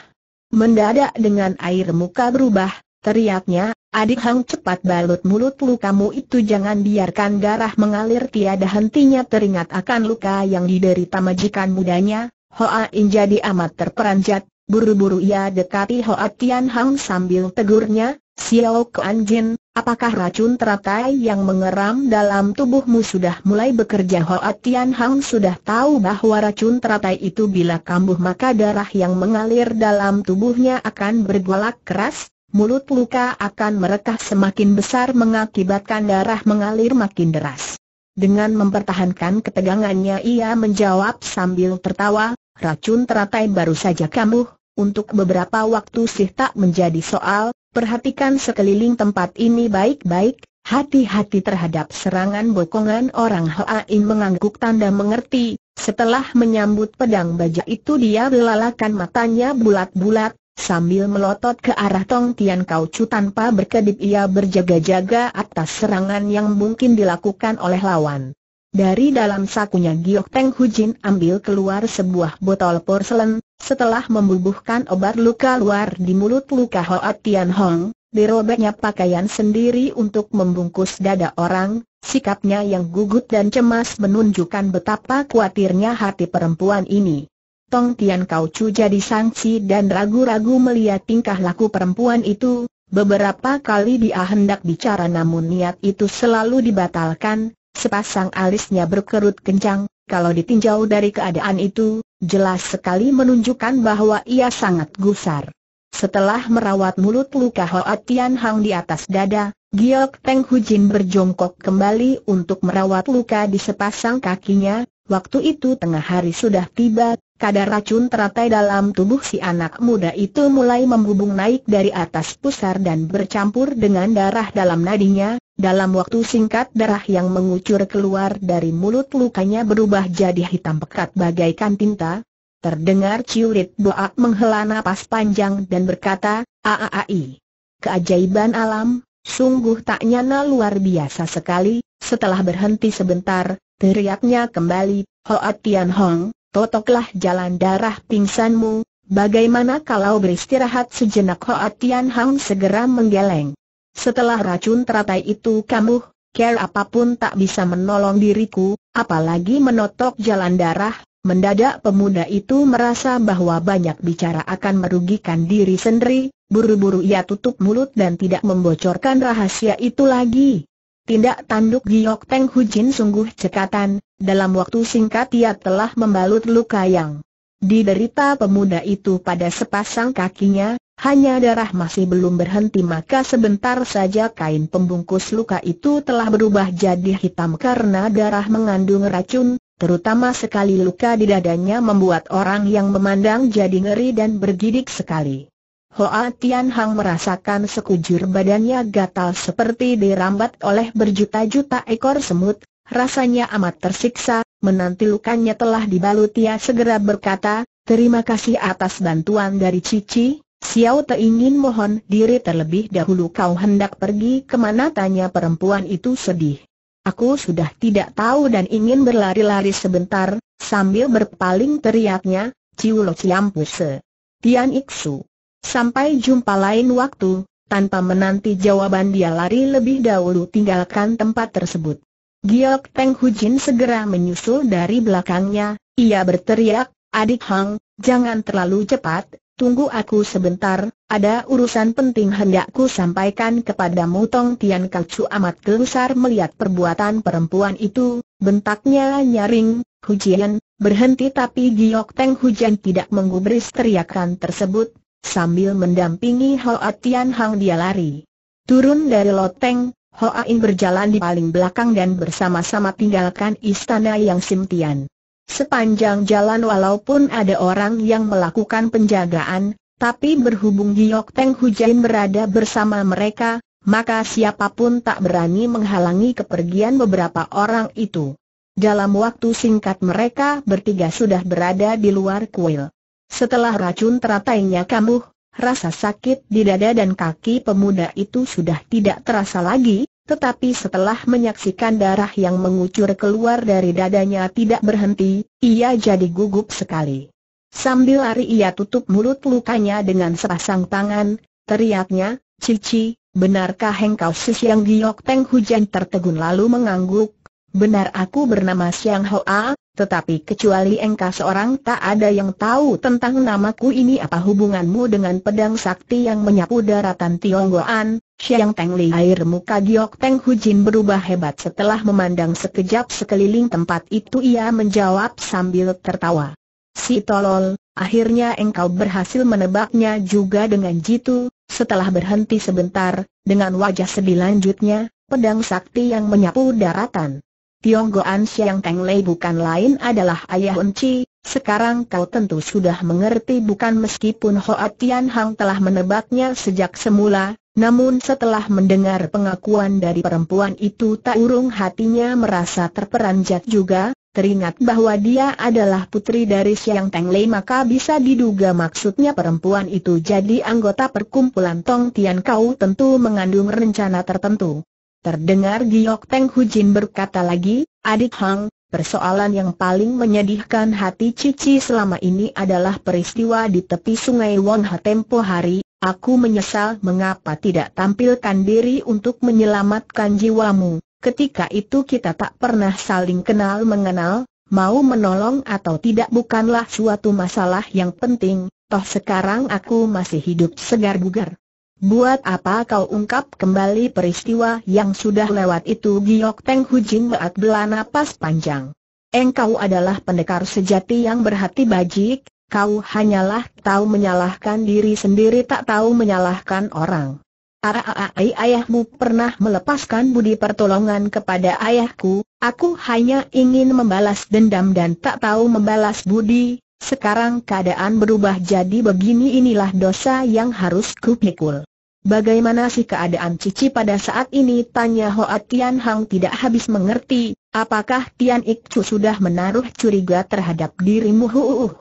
Mendadak dengan air muka berubah, teriaknya, Adik Hang cepat balut mulut lukamu kamu itu jangan biarkan darah mengalir tiada hentinya teringat akan luka yang diderita majikan mudanya, Hoa In jadi amat terperanjat, buru-buru ia dekati Hoa Tian Hang sambil tegurnya, Xiao Kuan Jin, apakah racun teratai yang mengeram dalam tubuhmu sudah mulai bekerja Hoa Tian Hang sudah tahu bahwa racun teratai itu bila kambuh maka darah yang mengalir dalam tubuhnya akan bergolak keras, mulut luka akan merekah semakin besar mengakibatkan darah mengalir makin deras. Dengan mempertahankan ketegangannya ia menjawab sambil tertawa, racun teratai baru saja kambuh, untuk beberapa waktu sih tak menjadi soal, perhatikan sekeliling tempat ini baik-baik, hati-hati terhadap serangan bokongan orang Hain mengangguk tanda mengerti, setelah menyambut pedang baja itu dia belalakan matanya bulat-bulat, Sambil melotot ke arah Tong Tian Kau Chu tanpa berkedip ia berjaga-jaga atas serangan yang mungkin dilakukan oleh lawan. Dari dalam sakunya Giok Teng Jin ambil keluar sebuah botol porselen, setelah membubuhkan obat luka luar di mulut luka Hoat Tian Hong, dirobeknya pakaian sendiri untuk membungkus dada orang, sikapnya yang gugut dan cemas menunjukkan betapa khawatirnya hati perempuan ini. Tong Tian Kau Chu jadi sangsi dan ragu-ragu melihat tingkah laku perempuan itu, beberapa kali dia hendak bicara namun niat itu selalu dibatalkan, sepasang alisnya berkerut kencang, kalau ditinjau dari keadaan itu, jelas sekali menunjukkan bahwa ia sangat gusar. Setelah merawat mulut luka Hoa Tian Hang di atas dada, Giok Peng Jin berjongkok kembali untuk merawat luka di sepasang kakinya, waktu itu tengah hari sudah tiba, kadar racun teratai dalam tubuh si anak muda itu mulai membubung naik dari atas pusar dan bercampur dengan darah dalam nadinya, dalam waktu singkat darah yang mengucur keluar dari mulut lukanya berubah jadi hitam pekat bagaikan tinta. Terdengar ciurit doa menghela napas panjang dan berkata, Aaai. Keajaiban alam, sungguh tak nyana luar biasa sekali, setelah berhenti sebentar, teriaknya kembali, Hoat Tian Hong, totoklah jalan darah pingsanmu, bagaimana kalau beristirahat sejenak Hoa Tian Hang segera menggeleng. Setelah racun teratai itu kamu, care apapun tak bisa menolong diriku, apalagi menotok jalan darah, mendadak pemuda itu merasa bahwa banyak bicara akan merugikan diri sendiri, buru-buru ia tutup mulut dan tidak membocorkan rahasia itu lagi. Tindak tanduk Giok Peng Jin sungguh cekatan, dalam waktu singkat ia telah membalut luka yang diderita pemuda itu pada sepasang kakinya, hanya darah masih belum berhenti maka sebentar saja kain pembungkus luka itu telah berubah jadi hitam karena darah mengandung racun, terutama sekali luka di dadanya membuat orang yang memandang jadi ngeri dan bergidik sekali. Hoa Tian Hang merasakan sekujur badannya gatal seperti dirambat oleh berjuta-juta ekor semut, rasanya amat tersiksa, menanti lukanya telah dibalut ia segera berkata, terima kasih atas bantuan dari Cici, Xiao Te ingin mohon diri terlebih dahulu kau hendak pergi kemana tanya perempuan itu sedih. Aku sudah tidak tahu dan ingin berlari-lari sebentar, sambil berpaling teriaknya, Ciampu se. Tian Iksu. Sampai jumpa lain waktu, tanpa menanti jawaban dia lari lebih dahulu tinggalkan tempat tersebut. Giok Hu Hujin segera menyusul dari belakangnya, ia berteriak, adik Hang, jangan terlalu cepat, tunggu aku sebentar, ada urusan penting hendakku sampaikan kepadamu Tong Tian Kacu amat gelusar melihat perbuatan perempuan itu, bentaknya nyaring, Hujian, berhenti tapi Giok Teng Hujan tidak menggubris teriakan tersebut, Sambil mendampingi Hoa Tian Hang dia lari. Turun dari loteng, Hoa In berjalan di paling belakang dan bersama-sama tinggalkan istana yang Simtian. Sepanjang jalan walaupun ada orang yang melakukan penjagaan, tapi berhubung Giok Teng Hujain berada bersama mereka, maka siapapun tak berani menghalangi kepergian beberapa orang itu. Dalam waktu singkat mereka bertiga sudah berada di luar kuil. Setelah racun teratainya kambuh, rasa sakit di dada dan kaki pemuda itu sudah tidak terasa lagi, tetapi setelah menyaksikan darah yang mengucur keluar dari dadanya tidak berhenti, ia jadi gugup sekali. Sambil lari ia tutup mulut lukanya dengan sepasang tangan, teriaknya, Cici, benarkah engkau si Siang Giok Teng Hujan tertegun lalu mengangguk? Benar aku bernama Siang Hoa, tetapi kecuali engkau seorang tak ada yang tahu tentang namaku ini apa hubunganmu dengan pedang sakti yang menyapu daratan Tionggoan, Siang Teng Li air muka Giok Teng Hujin berubah hebat setelah memandang sekejap sekeliling tempat itu ia menjawab sambil tertawa. Si tolol, akhirnya engkau berhasil menebaknya juga dengan jitu, setelah berhenti sebentar, dengan wajah sedih lanjutnya, pedang sakti yang menyapu daratan. Tiong Goan Siang Teng Lei bukan lain adalah ayah Unci, sekarang kau tentu sudah mengerti bukan meskipun Hoa Tian Hang telah menebaknya sejak semula, namun setelah mendengar pengakuan dari perempuan itu tak urung hatinya merasa terperanjat juga, teringat bahwa dia adalah putri dari Siang Teng Lei maka bisa diduga maksudnya perempuan itu jadi anggota perkumpulan Tong Tian Kau tentu mengandung rencana tertentu. Terdengar Giok Teng Hujin berkata lagi, adik Hang, persoalan yang paling menyedihkan hati Cici selama ini adalah peristiwa di tepi sungai Wonha Ha tempo hari, aku menyesal mengapa tidak tampilkan diri untuk menyelamatkan jiwamu, ketika itu kita tak pernah saling kenal mengenal, mau menolong atau tidak bukanlah suatu masalah yang penting, toh sekarang aku masih hidup segar bugar. Buat apa kau ungkap kembali peristiwa yang sudah lewat itu Giyok Teng Hujin Meat bela napas panjang. Engkau adalah pendekar sejati yang berhati bajik, kau hanyalah tahu menyalahkan diri sendiri tak tahu menyalahkan orang. Aaai ayahmu pernah melepaskan budi pertolongan kepada ayahku, aku hanya ingin membalas dendam dan tak tahu membalas budi, sekarang keadaan berubah jadi begini inilah dosa yang harus kupikul. Bagaimana sih keadaan Cici pada saat ini? Tanya Hoa Tian Hang tidak habis mengerti, apakah Tian Ik Chu sudah menaruh curiga terhadap dirimu? Huuuh.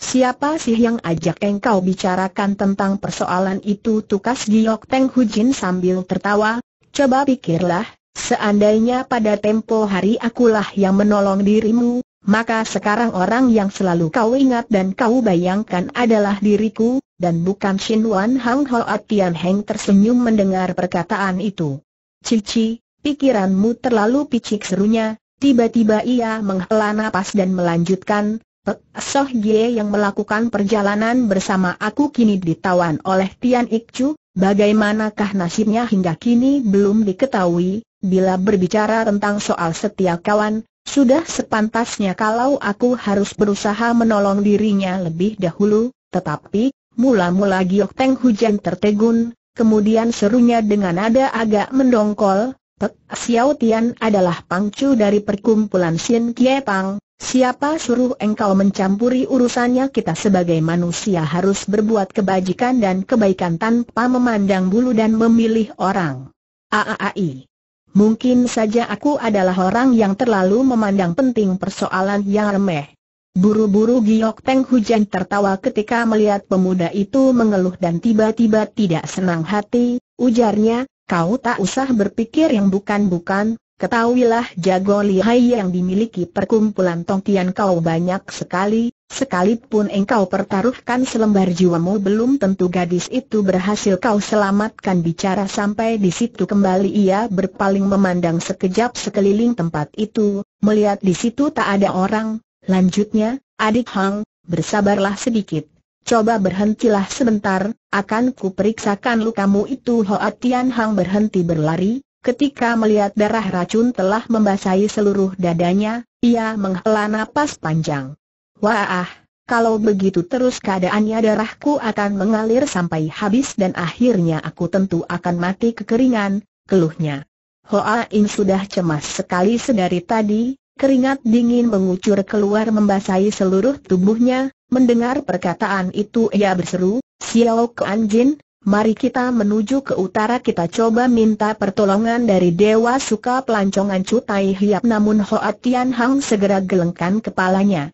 Siapa sih yang ajak engkau bicarakan tentang persoalan itu? Tukas Giok Teng Jin sambil tertawa, coba pikirlah, seandainya pada tempo hari akulah yang menolong dirimu, maka sekarang orang yang selalu kau ingat dan kau bayangkan adalah diriku, dan bukan Shin Wan Hang Hoa Tian Heng tersenyum mendengar perkataan itu. Cici, pikiranmu terlalu picik serunya, tiba-tiba ia menghela nafas dan melanjutkan, Pek Soh Ye yang melakukan perjalanan bersama aku kini ditawan oleh Tian Chu, bagaimanakah nasibnya hingga kini belum diketahui, bila berbicara tentang soal setia kawan, sudah sepantasnya kalau aku harus berusaha menolong dirinya lebih dahulu, tetapi, Mula-mula Giok teng Hujan tertegun, kemudian serunya dengan nada agak mendongkol, Pek Xiao Tian adalah pangcu dari perkumpulan Xin Kie Pang, siapa suruh engkau mencampuri urusannya kita sebagai manusia harus berbuat kebajikan dan kebaikan tanpa memandang bulu dan memilih orang. Aaai. Mungkin saja aku adalah orang yang terlalu memandang penting persoalan yang remeh. Buru-buru Giok Peng Hujan tertawa ketika melihat pemuda itu mengeluh dan tiba-tiba tidak senang hati, ujarnya, kau tak usah berpikir yang bukan-bukan, ketahuilah jago lihai yang dimiliki perkumpulan Tongtian kau banyak sekali, sekalipun engkau pertaruhkan selembar jiwamu belum tentu gadis itu berhasil kau selamatkan bicara sampai di situ kembali ia berpaling memandang sekejap sekeliling tempat itu, melihat di situ tak ada orang, Lanjutnya, adik Hang, bersabarlah sedikit. Coba berhentilah sebentar, akan kuperiksakan lukamu itu Hoa Tian Hang berhenti berlari, ketika melihat darah racun telah membasahi seluruh dadanya, ia menghela napas panjang. Wah, kalau begitu terus keadaannya darahku akan mengalir sampai habis dan akhirnya aku tentu akan mati kekeringan, keluhnya. Hoa In sudah cemas sekali sedari tadi, Keringat dingin mengucur keluar membasahi seluruh tubuhnya, mendengar perkataan itu ia berseru, Xiao Kuan Jin, mari kita menuju ke utara kita coba minta pertolongan dari Dewa Suka Pelancongan Cutai Hiap namun Hoa Tian Hang segera gelengkan kepalanya.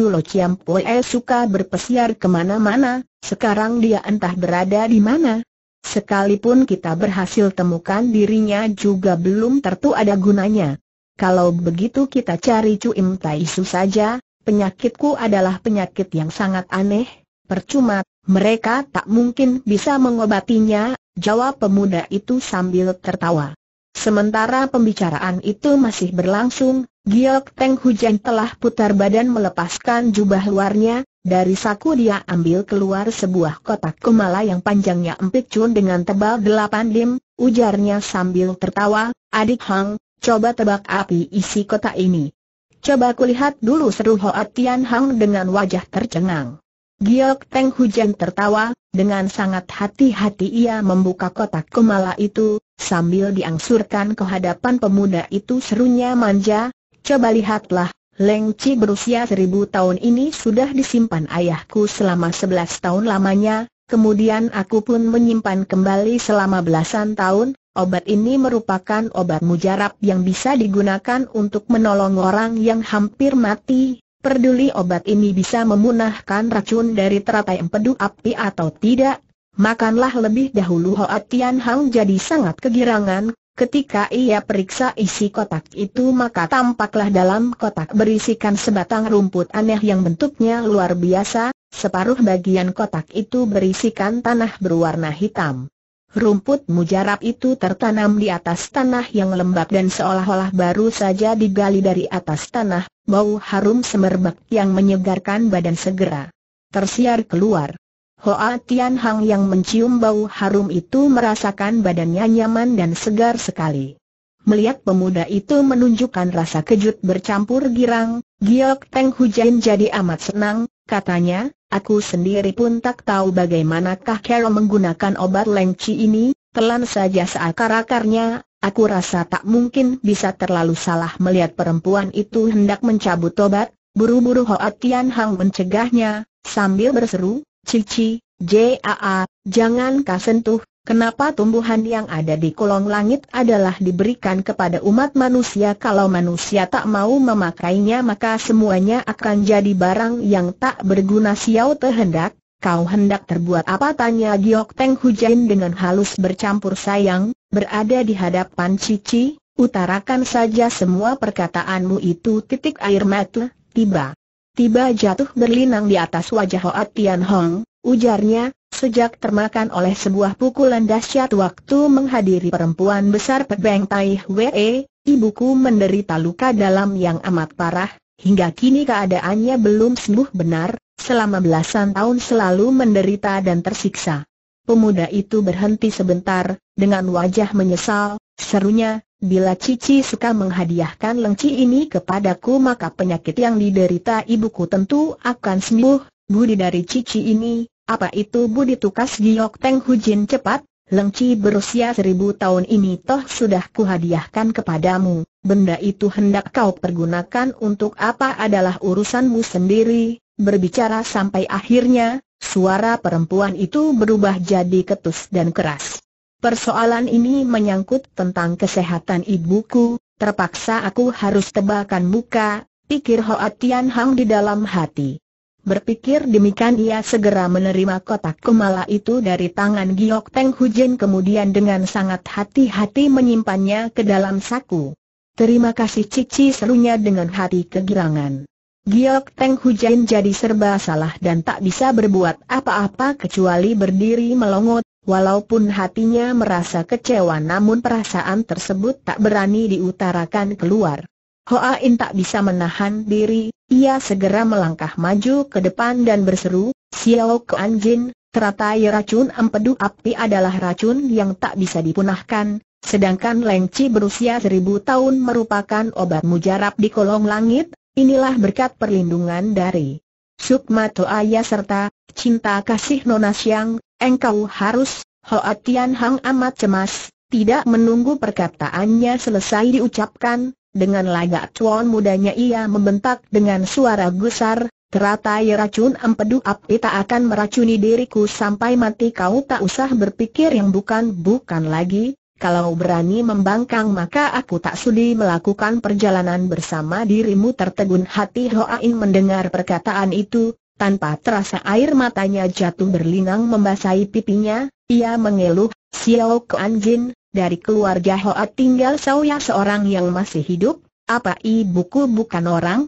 Lo Chiam Poe suka berpesiar kemana-mana, sekarang dia entah berada di mana. Sekalipun kita berhasil temukan dirinya juga belum tertu ada gunanya. Kalau begitu kita cari Cuim Tai Su saja, penyakitku adalah penyakit yang sangat aneh, percuma, mereka tak mungkin bisa mengobatinya, jawab pemuda itu sambil tertawa. Sementara pembicaraan itu masih berlangsung, Giok Teng Hujan telah putar badan melepaskan jubah luarnya, dari saku dia ambil keluar sebuah kotak kumala yang panjangnya empit cun dengan tebal delapan lim, ujarnya sambil tertawa, adik Hang, Coba tebak api isi kota ini. Coba kulihat dulu seru Hoa Tian Hang dengan wajah tercengang. Giok Teng Hujan tertawa, dengan sangat hati-hati ia membuka kotak kemala itu, sambil diangsurkan ke hadapan pemuda itu serunya manja, coba lihatlah, Leng Chi berusia seribu tahun ini sudah disimpan ayahku selama sebelas tahun lamanya, Kemudian aku pun menyimpan kembali selama belasan tahun, obat ini merupakan obat mujarab yang bisa digunakan untuk menolong orang yang hampir mati, perduli obat ini bisa memunahkan racun dari teratai empedu api atau tidak, makanlah lebih dahulu Hoa Tian Hang jadi sangat kegirangan, ketika ia periksa isi kotak itu maka tampaklah dalam kotak berisikan sebatang rumput aneh yang bentuknya luar biasa, Separuh bagian kotak itu berisikan tanah berwarna hitam. Rumput mujarab itu tertanam di atas tanah yang lembab dan seolah-olah baru saja digali dari atas tanah, bau harum semerbak yang menyegarkan badan segera. Tersiar keluar. Hoa Tian Hang yang mencium bau harum itu merasakan badannya nyaman dan segar sekali. Melihat pemuda itu menunjukkan rasa kejut bercampur girang, Giok Teng Hujan jadi amat senang, katanya, Aku sendiri pun tak tahu bagaimanakah Carol menggunakan obat lengci ini, telan saja seakar-akarnya, aku rasa tak mungkin bisa terlalu salah melihat perempuan itu hendak mencabut obat, buru-buru Hoa Tian Hang mencegahnya, sambil berseru, Cici, JAA, jangan kau sentuh, Kenapa tumbuhan yang ada di kolong langit adalah diberikan kepada umat manusia kalau manusia tak mau memakainya maka semuanya akan jadi barang yang tak berguna siau tehendak, kau hendak terbuat apa tanya Giok Teng Hujain dengan halus bercampur sayang, berada di hadapan Cici, utarakan saja semua perkataanmu itu titik air mata, tiba. Tiba jatuh berlinang di atas wajah Hoat Tian Hong, ujarnya, sejak termakan oleh sebuah pukulan dahsyat waktu menghadiri perempuan besar Pebeng Tai Hwee, ibuku menderita luka dalam yang amat parah, hingga kini keadaannya belum sembuh benar, selama belasan tahun selalu menderita dan tersiksa. Pemuda itu berhenti sebentar, dengan wajah menyesal, serunya, bila Cici suka menghadiahkan lengci ini kepadaku maka penyakit yang diderita ibuku tentu akan sembuh, budi dari Cici ini, apa itu budi tukas giok teng Hujin cepat? Lengci berusia seribu tahun ini toh sudah kuhadiahkan kepadamu, benda itu hendak kau pergunakan untuk apa adalah urusanmu sendiri, berbicara sampai akhirnya, suara perempuan itu berubah jadi ketus dan keras. Persoalan ini menyangkut tentang kesehatan ibuku, terpaksa aku harus tebakan muka, pikir Hoa Tian Hang di dalam hati. Berpikir demikian ia segera menerima kotak kemala itu dari tangan Giok Teng Hujin kemudian dengan sangat hati-hati menyimpannya ke dalam saku. Terima kasih Cici serunya dengan hati kegirangan. Giok Teng Hujin jadi serba salah dan tak bisa berbuat apa-apa kecuali berdiri melongot, walaupun hatinya merasa kecewa namun perasaan tersebut tak berani diutarakan keluar. Hoa In tak bisa menahan diri, ia segera melangkah maju ke depan dan berseru, Xiao Kuan Jin, teratai racun empedu api adalah racun yang tak bisa dipunahkan, sedangkan lengci berusia seribu tahun merupakan obat mujarab di kolong langit, inilah berkat perlindungan dari Sukma Toaya serta cinta kasih Nona Siang, engkau harus, Hoa Tian Hang amat cemas, tidak menunggu perkataannya selesai diucapkan, dengan lagak cuan mudanya ia membentak dengan suara gusar, teratai racun empedu api tak akan meracuni diriku sampai mati kau tak usah berpikir yang bukan-bukan lagi, kalau berani membangkang maka aku tak sudi melakukan perjalanan bersama dirimu tertegun hati Hoain mendengar perkataan itu, tanpa terasa air matanya jatuh berlinang membasahi pipinya, ia mengeluh, Xiao Kuan Jin, dari keluarga Hoa tinggal saya seorang yang masih hidup, apa ibuku bukan orang?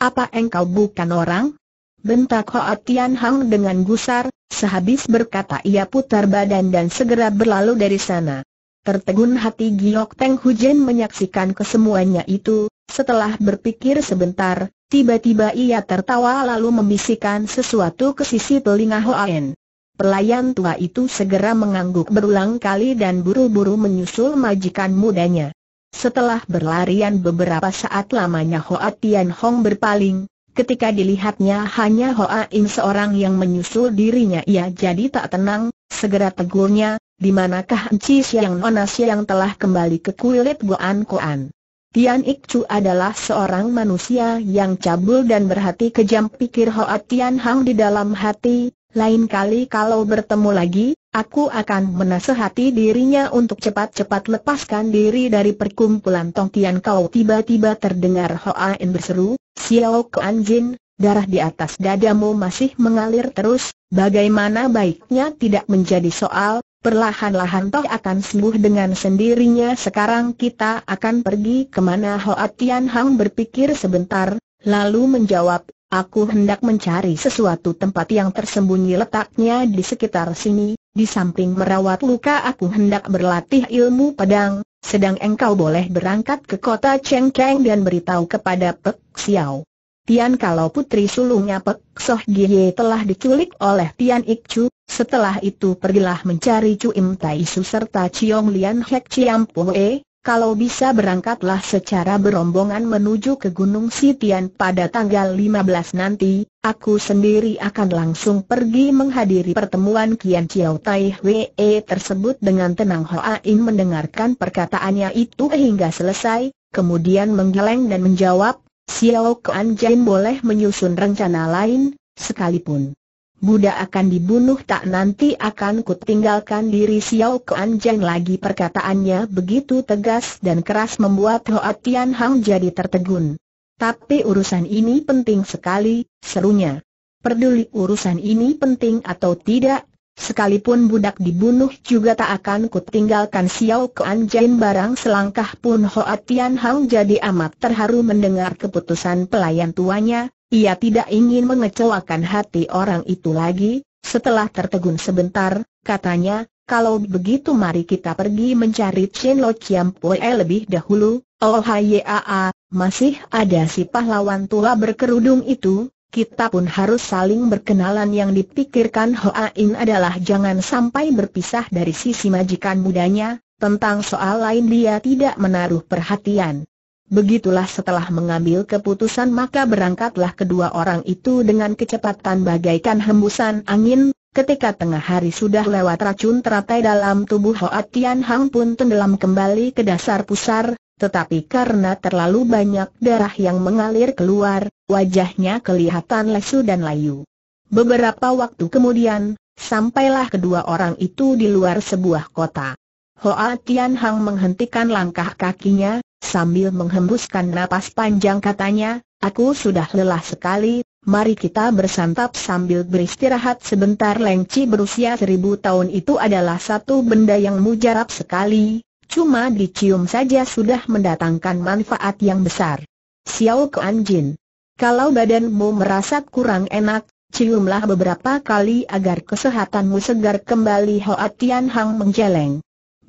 Apa engkau bukan orang? Bentak Hoa Tian Hang dengan gusar, sehabis berkata ia putar badan dan segera berlalu dari sana. Tertegun hati Giok Teng Hujen menyaksikan kesemuanya itu, setelah berpikir sebentar, tiba-tiba ia tertawa lalu membisikkan sesuatu ke sisi telinga En. Pelayan tua itu segera mengangguk berulang kali dan buru-buru menyusul majikan mudanya. Setelah berlarian beberapa saat lamanya Hoa Tian Hong berpaling, ketika dilihatnya hanya Hoa Im seorang yang menyusul dirinya ia jadi tak tenang, segera tegurnya, di manakah Enci Siang Nona yang telah kembali ke kulit Goan Koan? Tian Ik Chu adalah seorang manusia yang cabul dan berhati kejam pikir Hoa Tian Hong di dalam hati, lain kali kalau bertemu lagi, aku akan menasehati dirinya untuk cepat-cepat lepaskan diri dari perkumpulan Tongkian kau tiba-tiba terdengar Hoain berseru, Xiao Kuan Jin, darah di atas dadamu masih mengalir terus, bagaimana baiknya tidak menjadi soal, Perlahan-lahan toh akan sembuh dengan sendirinya sekarang kita akan pergi kemana Hoa Tian Hang berpikir sebentar, lalu menjawab, Aku hendak mencari sesuatu tempat yang tersembunyi letaknya di sekitar sini, di samping merawat luka aku hendak berlatih ilmu pedang, sedang engkau boleh berangkat ke kota Chengkeng dan beritahu kepada Pek Xiao. Tian kalau putri sulungnya Pek Soh Gie telah diculik oleh Tian Ik Chu, setelah itu pergilah mencari Chu Im Tai Su serta Chiong Lian Hek Chiam Poe, kalau bisa berangkatlah secara berombongan menuju ke Gunung Sitian pada tanggal 15 nanti, aku sendiri akan langsung pergi menghadiri pertemuan Kian Chiao Tai Hwee tersebut dengan tenang Hoa In mendengarkan perkataannya itu hingga selesai, kemudian menggeleng dan menjawab, Xiao Kuan Jin boleh menyusun rencana lain, sekalipun Buddha akan dibunuh tak nanti akan kutinggalkan diri Xiao Kuan Jeng lagi perkataannya begitu tegas dan keras membuat Hoa Tian Hang jadi tertegun. Tapi urusan ini penting sekali, serunya. Perduli urusan ini penting atau tidak, sekalipun budak dibunuh juga tak akan kutinggalkan Xiao Kuan Jeng barang selangkah pun Hoa Tian Hang jadi amat terharu mendengar keputusan pelayan tuanya, ia tidak ingin mengecewakan hati orang itu lagi, setelah tertegun sebentar, katanya, kalau begitu mari kita pergi mencari Chen Lo Chiam Pue lebih dahulu, oh Hayaa, masih ada si pahlawan tua berkerudung itu, kita pun harus saling berkenalan yang dipikirkan Hoa In adalah jangan sampai berpisah dari sisi majikan mudanya, tentang soal lain dia tidak menaruh perhatian. Begitulah setelah mengambil keputusan maka berangkatlah kedua orang itu dengan kecepatan bagaikan hembusan angin, ketika tengah hari sudah lewat racun teratai dalam tubuh Hoat Tian Hang pun tenggelam kembali ke dasar pusar, tetapi karena terlalu banyak darah yang mengalir keluar, wajahnya kelihatan lesu dan layu. Beberapa waktu kemudian, sampailah kedua orang itu di luar sebuah kota. Hoa Tian Hang menghentikan langkah kakinya, Sambil menghembuskan napas panjang katanya, aku sudah lelah sekali, mari kita bersantap sambil beristirahat sebentar Lengci berusia seribu tahun itu adalah satu benda yang mujarab sekali, cuma dicium saja sudah mendatangkan manfaat yang besar. Xiao Kuan Jin, kalau badanmu merasa kurang enak, ciumlah beberapa kali agar kesehatanmu segar kembali Hoa Tian Hang menjeleng.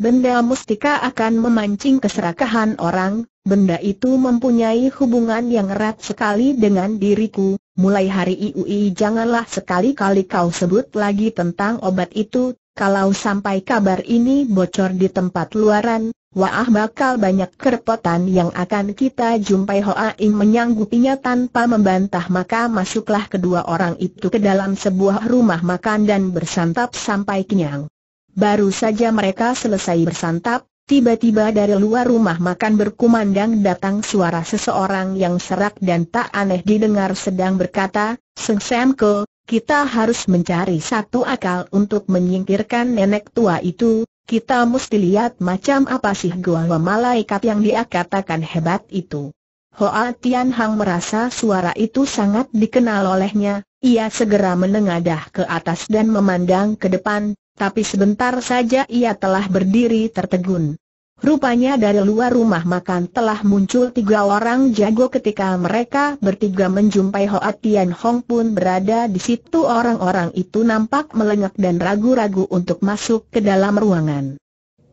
Benda mustika akan memancing keserakahan orang, benda itu mempunyai hubungan yang erat sekali dengan diriku, mulai hari ini janganlah sekali-kali kau sebut lagi tentang obat itu, kalau sampai kabar ini bocor di tempat luaran, wah bakal banyak kerepotan yang akan kita jumpai Hoa Ing menyanggupinya tanpa membantah maka masuklah kedua orang itu ke dalam sebuah rumah makan dan bersantap sampai kenyang. Baru saja mereka selesai bersantap, tiba-tiba dari luar rumah makan berkumandang datang suara seseorang yang serak dan tak aneh didengar sedang berkata, Seng Samko, kita harus mencari satu akal untuk menyingkirkan nenek tua itu, kita mesti lihat macam apa sih gua malaikat yang dia katakan hebat itu. Hoa Tian Hang merasa suara itu sangat dikenal olehnya, ia segera menengadah ke atas dan memandang ke depan, tapi sebentar saja ia telah berdiri tertegun. Rupanya dari luar rumah makan telah muncul tiga orang jago ketika mereka bertiga menjumpai Hoa Tian Hong pun berada di situ orang-orang itu nampak melengak dan ragu-ragu untuk masuk ke dalam ruangan.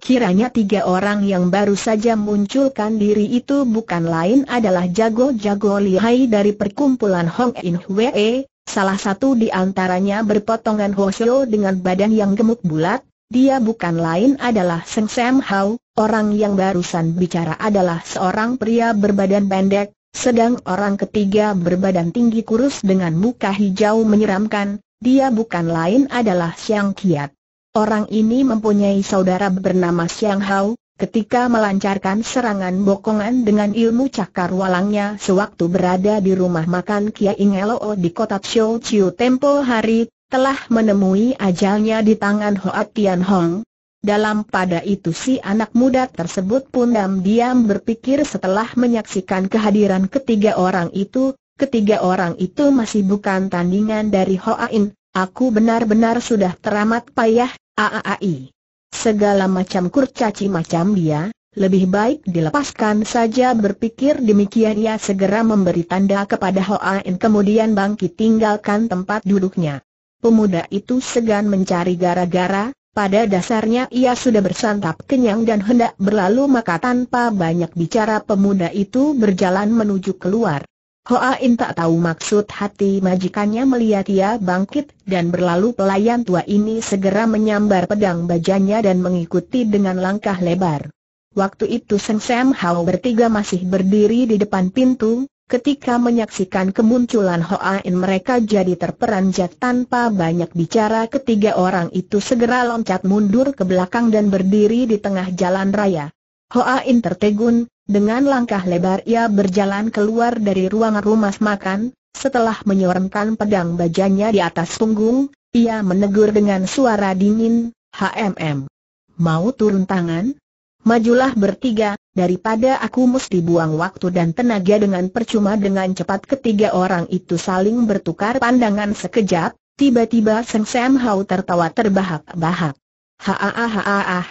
Kiranya tiga orang yang baru saja munculkan diri itu bukan lain adalah jago-jago lihai dari perkumpulan Hong In Hwee. Salah satu di antaranya berpotongan Hosyo dengan badan yang gemuk bulat, dia bukan lain adalah Seng Sam Hao, orang yang barusan bicara adalah seorang pria berbadan pendek, sedang orang ketiga berbadan tinggi kurus dengan muka hijau menyeramkan, dia bukan lain adalah Siang Kiat. Orang ini mempunyai saudara bernama Siang Hao, Ketika melancarkan serangan bokongan dengan ilmu cakar walangnya sewaktu berada di rumah makan Kia Ingeloo di kota Chou Chiu Tempo hari, telah menemui ajalnya di tangan Hoa Tian Hong. Dalam pada itu si anak muda tersebut pun diam berpikir setelah menyaksikan kehadiran ketiga orang itu, ketiga orang itu masih bukan tandingan dari Hoa In, aku benar-benar sudah teramat payah, aaai. Segala macam kurcaci macam dia, lebih baik dilepaskan saja berpikir demikian ia segera memberi tanda kepada Hoa In kemudian bangkit tinggalkan tempat duduknya. Pemuda itu segan mencari gara-gara, pada dasarnya ia sudah bersantap kenyang dan hendak berlalu maka tanpa banyak bicara pemuda itu berjalan menuju keluar. Hoa In tak tahu maksud hati majikannya melihat ia bangkit dan berlalu pelayan tua ini segera menyambar pedang bajanya dan mengikuti dengan langkah lebar. Waktu itu Seng Sam Hao bertiga masih berdiri di depan pintu, ketika menyaksikan kemunculan Hoa In mereka jadi terperanjat tanpa banyak bicara ketiga orang itu segera loncat mundur ke belakang dan berdiri di tengah jalan raya. Hoa In tertegun, dengan langkah lebar ia berjalan keluar dari ruangan rumah makan, setelah menyorongkan pedang bajanya di atas punggung, ia menegur dengan suara dingin, HMM. Mau turun tangan? Majulah bertiga, daripada aku mesti buang waktu dan tenaga dengan percuma dengan cepat ketiga orang itu saling bertukar pandangan sekejap, tiba-tiba Seng Sam Hau tertawa terbahak-bahak. Haaah haaah,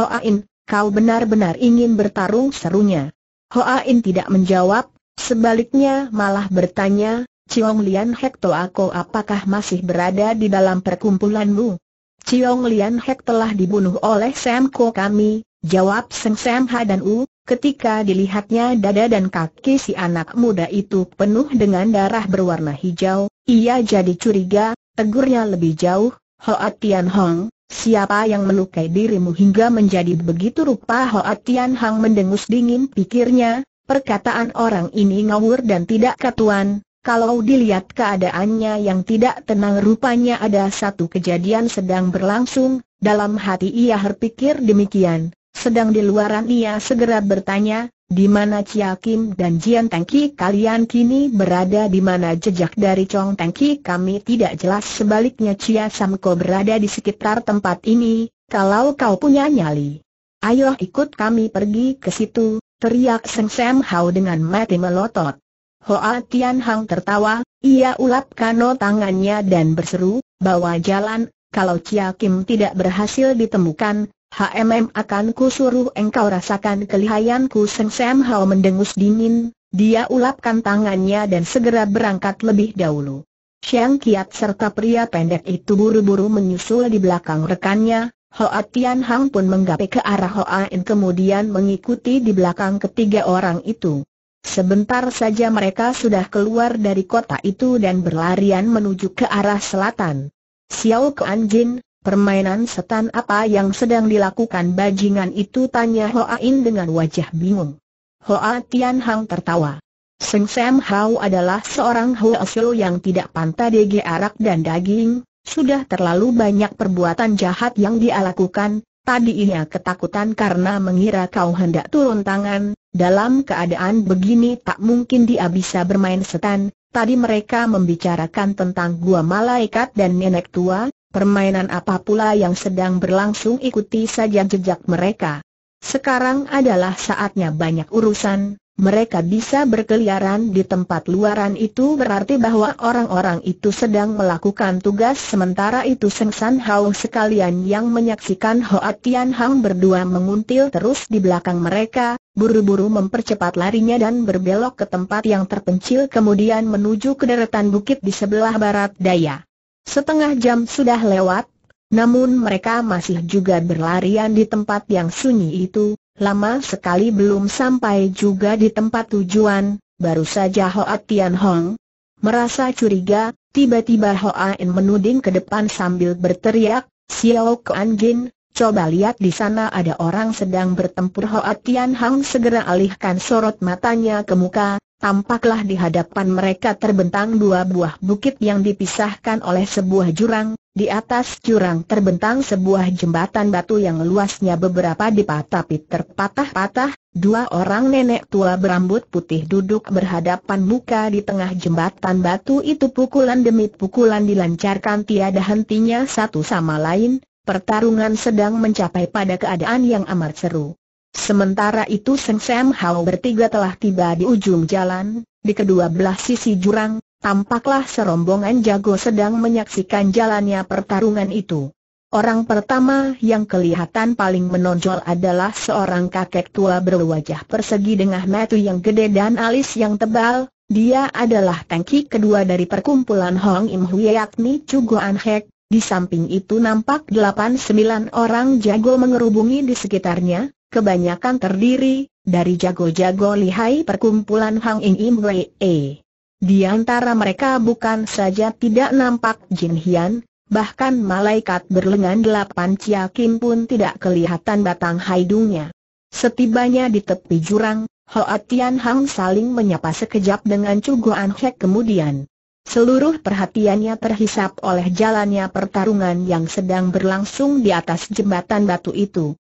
Hoain, kau benar-benar ingin bertarung serunya. Hoa In tidak menjawab, sebaliknya malah bertanya, Ciong Lian Hek To apakah masih berada di dalam perkumpulanmu? Ciong Lian Hek telah dibunuh oleh Sam Ko kami, jawab Seng Sam Ha dan U, ketika dilihatnya dada dan kaki si anak muda itu penuh dengan darah berwarna hijau, ia jadi curiga, tegurnya lebih jauh, Hoa Tian Hong, Siapa yang melukai dirimu hingga menjadi begitu rupa Hoa Tian Hang mendengus dingin pikirnya, perkataan orang ini ngawur dan tidak katuan, kalau dilihat keadaannya yang tidak tenang rupanya ada satu kejadian sedang berlangsung, dalam hati ia berpikir demikian, sedang di luaran ia segera bertanya, di mana Chia Kim dan Jian Tengki kalian kini berada di mana jejak dari Chong Tengki kami tidak jelas sebaliknya Chia Samko berada di sekitar tempat ini, kalau kau punya nyali. Ayo ikut kami pergi ke situ, teriak Seng Sam Hao dengan mati melotot. Hoa Tian Hang tertawa, ia ulapkan tangannya dan berseru, bawa jalan, kalau Chia Kim tidak berhasil ditemukan, HMM akan kusuruh engkau rasakan kelihayanku Seng Sam Hao mendengus dingin, dia ulapkan tangannya dan segera berangkat lebih dahulu. Siang Kiat serta pria pendek itu buru-buru menyusul di belakang rekannya, Hoa Tian Hang pun menggapai ke arah Hoa In kemudian mengikuti di belakang ketiga orang itu. Sebentar saja mereka sudah keluar dari kota itu dan berlarian menuju ke arah selatan. Xiao Kuan Jin, Permainan setan apa yang sedang dilakukan bajingan itu tanya Hoa In dengan wajah bingung. Hoa Tian Hang tertawa. Seng Sam Hao adalah seorang Huasio yang tidak pantai DG arak dan daging, sudah terlalu banyak perbuatan jahat yang dia lakukan, tadi ia ketakutan karena mengira kau hendak turun tangan, dalam keadaan begini tak mungkin dia bisa bermain setan, Tadi mereka membicarakan tentang gua malaikat dan nenek tua, Permainan apa pula yang sedang berlangsung ikuti saja jejak mereka. Sekarang adalah saatnya banyak urusan, mereka bisa berkeliaran di tempat luaran itu berarti bahwa orang-orang itu sedang melakukan tugas sementara itu Seng San Hao sekalian yang menyaksikan Hoa Tian Hang berdua menguntil terus di belakang mereka, buru-buru mempercepat larinya dan berbelok ke tempat yang terpencil kemudian menuju ke deretan bukit di sebelah barat daya. Setengah jam sudah lewat, namun mereka masih juga berlarian di tempat yang sunyi itu, lama sekali belum sampai juga di tempat tujuan, baru saja Hoa Tian Hong merasa curiga, tiba-tiba Hoa In menuding ke depan sambil berteriak, Xiao Kuan Jin, coba lihat di sana ada orang sedang bertempur Hoa Tian Hong segera alihkan sorot matanya ke muka, tampaklah di hadapan mereka terbentang dua buah bukit yang dipisahkan oleh sebuah jurang, di atas jurang terbentang sebuah jembatan batu yang luasnya beberapa dipat tapi terpatah-patah, dua orang nenek tua berambut putih duduk berhadapan muka di tengah jembatan batu itu pukulan demi pukulan dilancarkan tiada hentinya satu sama lain, pertarungan sedang mencapai pada keadaan yang amat seru. Sementara itu Seng Sam Hao bertiga telah tiba di ujung jalan, di kedua belah sisi jurang, tampaklah serombongan jago sedang menyaksikan jalannya pertarungan itu. Orang pertama yang kelihatan paling menonjol adalah seorang kakek tua berwajah persegi dengan metu yang gede dan alis yang tebal, dia adalah tangki kedua dari perkumpulan Hong Im Hui yakni Chugo Anhek. Hek, di samping itu nampak 8-9 orang jago mengerubungi di sekitarnya, kebanyakan terdiri dari jago-jago lihai perkumpulan Hang In Im Wei. E. Di antara mereka bukan saja tidak nampak Jin Hian, bahkan malaikat berlengan delapan Cia Kim pun tidak kelihatan batang hidungnya. Setibanya di tepi jurang, Hoa Tian Hang saling menyapa sekejap dengan cuguan Hek kemudian. Seluruh perhatiannya terhisap oleh jalannya pertarungan yang sedang berlangsung di atas jembatan batu itu.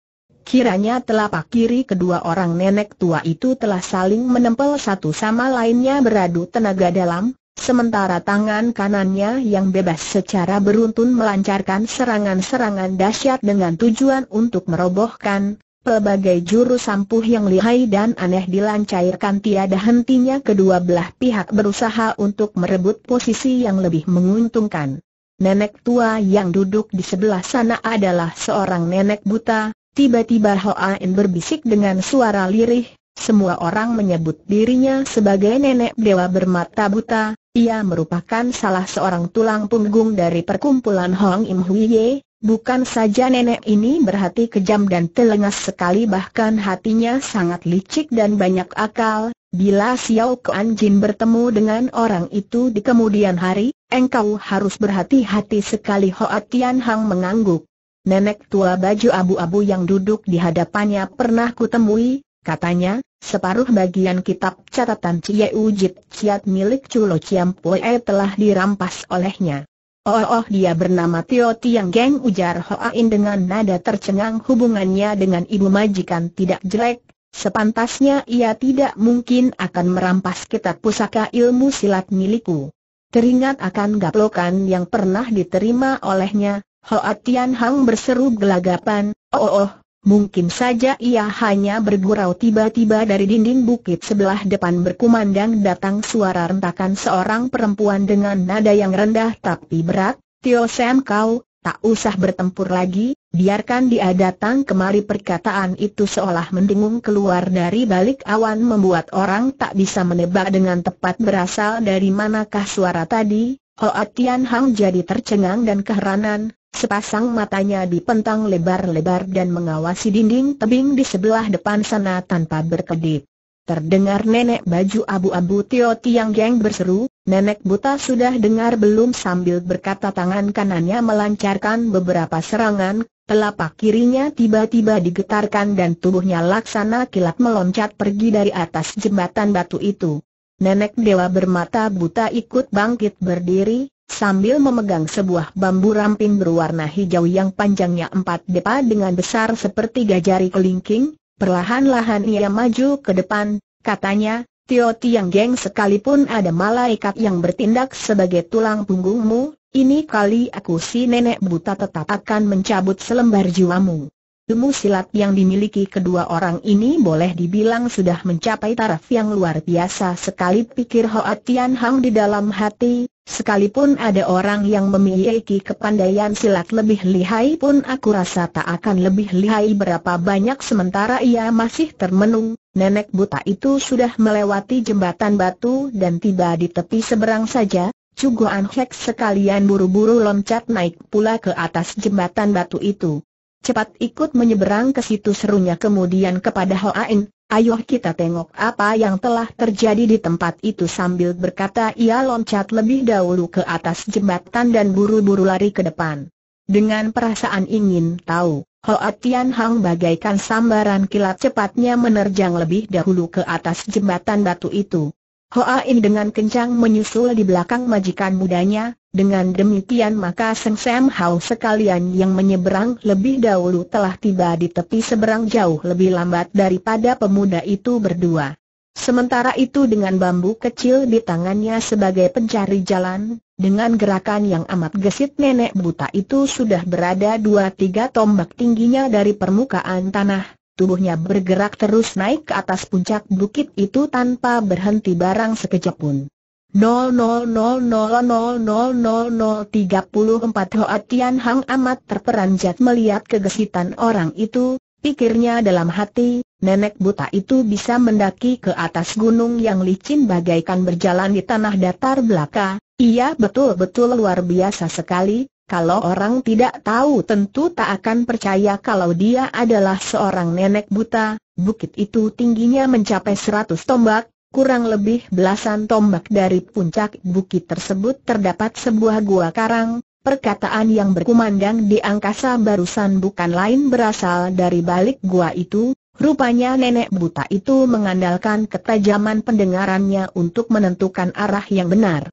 Kiranya telapak kiri kedua orang nenek tua itu telah saling menempel satu sama lainnya beradu tenaga dalam, sementara tangan kanannya yang bebas secara beruntun melancarkan serangan-serangan dahsyat dengan tujuan untuk merobohkan, pelbagai jurus sampuh yang lihai dan aneh dilancarkan tiada hentinya kedua belah pihak berusaha untuk merebut posisi yang lebih menguntungkan. Nenek tua yang duduk di sebelah sana adalah seorang nenek buta, Tiba-tiba Hoaim berbisik dengan suara lirih, semua orang menyebut dirinya sebagai nenek dewa bermata buta, ia merupakan salah seorang tulang punggung dari perkumpulan Hong Im Huiye, bukan saja nenek ini berhati kejam dan telengas sekali bahkan hatinya sangat licik dan banyak akal, bila Xiao Kuan Jin bertemu dengan orang itu di kemudian hari, engkau harus berhati-hati sekali Hoa Tian Hang mengangguk. Nenek tua baju abu-abu yang duduk di hadapannya pernah kutemui, katanya, separuh bagian kitab catatan Cie Ujit Ciat milik Culo Pue telah dirampas olehnya. Oh, oh, dia bernama Tio Tiang Geng ujar Hoa In dengan nada tercengang hubungannya dengan ibu majikan tidak jelek, sepantasnya ia tidak mungkin akan merampas kitab pusaka ilmu silat milikku. Teringat akan gaplokan yang pernah diterima olehnya, Hoa Tian Hang berseru gelagapan, oh, oh oh, mungkin saja ia hanya bergurau tiba-tiba dari dinding bukit sebelah depan berkumandang datang suara rentakan seorang perempuan dengan nada yang rendah tapi berat, Tio Sam kau, tak usah bertempur lagi, biarkan dia datang kemari perkataan itu seolah mendengung keluar dari balik awan membuat orang tak bisa menebak dengan tepat berasal dari manakah suara tadi, Hoa Tian Hang jadi tercengang dan keheranan, Sepasang matanya dipentang lebar-lebar dan mengawasi dinding tebing di sebelah depan sana tanpa berkedip. Terdengar nenek baju abu-abu Tio Tiang Geng berseru, nenek buta sudah dengar belum sambil berkata tangan kanannya melancarkan beberapa serangan, telapak kirinya tiba-tiba digetarkan dan tubuhnya laksana kilat meloncat pergi dari atas jembatan batu itu. Nenek dewa bermata buta ikut bangkit berdiri, sambil memegang sebuah bambu ramping berwarna hijau yang panjangnya empat depa dengan besar seperti jari kelingking, perlahan-lahan ia maju ke depan, katanya, Tio Tiang Geng sekalipun ada malaikat yang bertindak sebagai tulang punggungmu, ini kali aku si nenek buta tetap akan mencabut selembar jiwamu. Ilmu silat yang dimiliki kedua orang ini boleh dibilang sudah mencapai taraf yang luar biasa sekali pikir Hoa Tian Hang di dalam hati, Sekalipun ada orang yang memiliki kepandaian silat lebih lihai pun aku rasa tak akan lebih lihai berapa banyak sementara ia masih termenung, nenek buta itu sudah melewati jembatan batu dan tiba di tepi seberang saja, Cuguan Hek sekalian buru-buru loncat naik pula ke atas jembatan batu itu cepat ikut menyeberang ke situ serunya kemudian kepada Hoain, ayo kita tengok apa yang telah terjadi di tempat itu sambil berkata ia loncat lebih dahulu ke atas jembatan dan buru-buru lari ke depan. Dengan perasaan ingin tahu, Hoa Tian Hang bagaikan sambaran kilat cepatnya menerjang lebih dahulu ke atas jembatan batu itu. Hoa In dengan kencang menyusul di belakang majikan mudanya, dengan demikian maka Seng Sam Hao sekalian yang menyeberang lebih dahulu telah tiba di tepi seberang jauh lebih lambat daripada pemuda itu berdua. Sementara itu dengan bambu kecil di tangannya sebagai pencari jalan, dengan gerakan yang amat gesit nenek buta itu sudah berada dua tiga tombak tingginya dari permukaan tanah, tubuhnya bergerak terus naik ke atas puncak bukit itu tanpa berhenti barang sekejap pun. 0000000034 Hoa Tian Hang amat terperanjat melihat kegesitan orang itu, pikirnya dalam hati, nenek buta itu bisa mendaki ke atas gunung yang licin bagaikan berjalan di tanah datar belaka, ia betul-betul luar biasa sekali, kalau orang tidak tahu tentu tak akan percaya kalau dia adalah seorang nenek buta, bukit itu tingginya mencapai seratus tombak, kurang lebih belasan tombak dari puncak bukit tersebut terdapat sebuah gua karang, Perkataan yang berkumandang di angkasa barusan bukan lain berasal dari balik gua itu, rupanya nenek buta itu mengandalkan ketajaman pendengarannya untuk menentukan arah yang benar.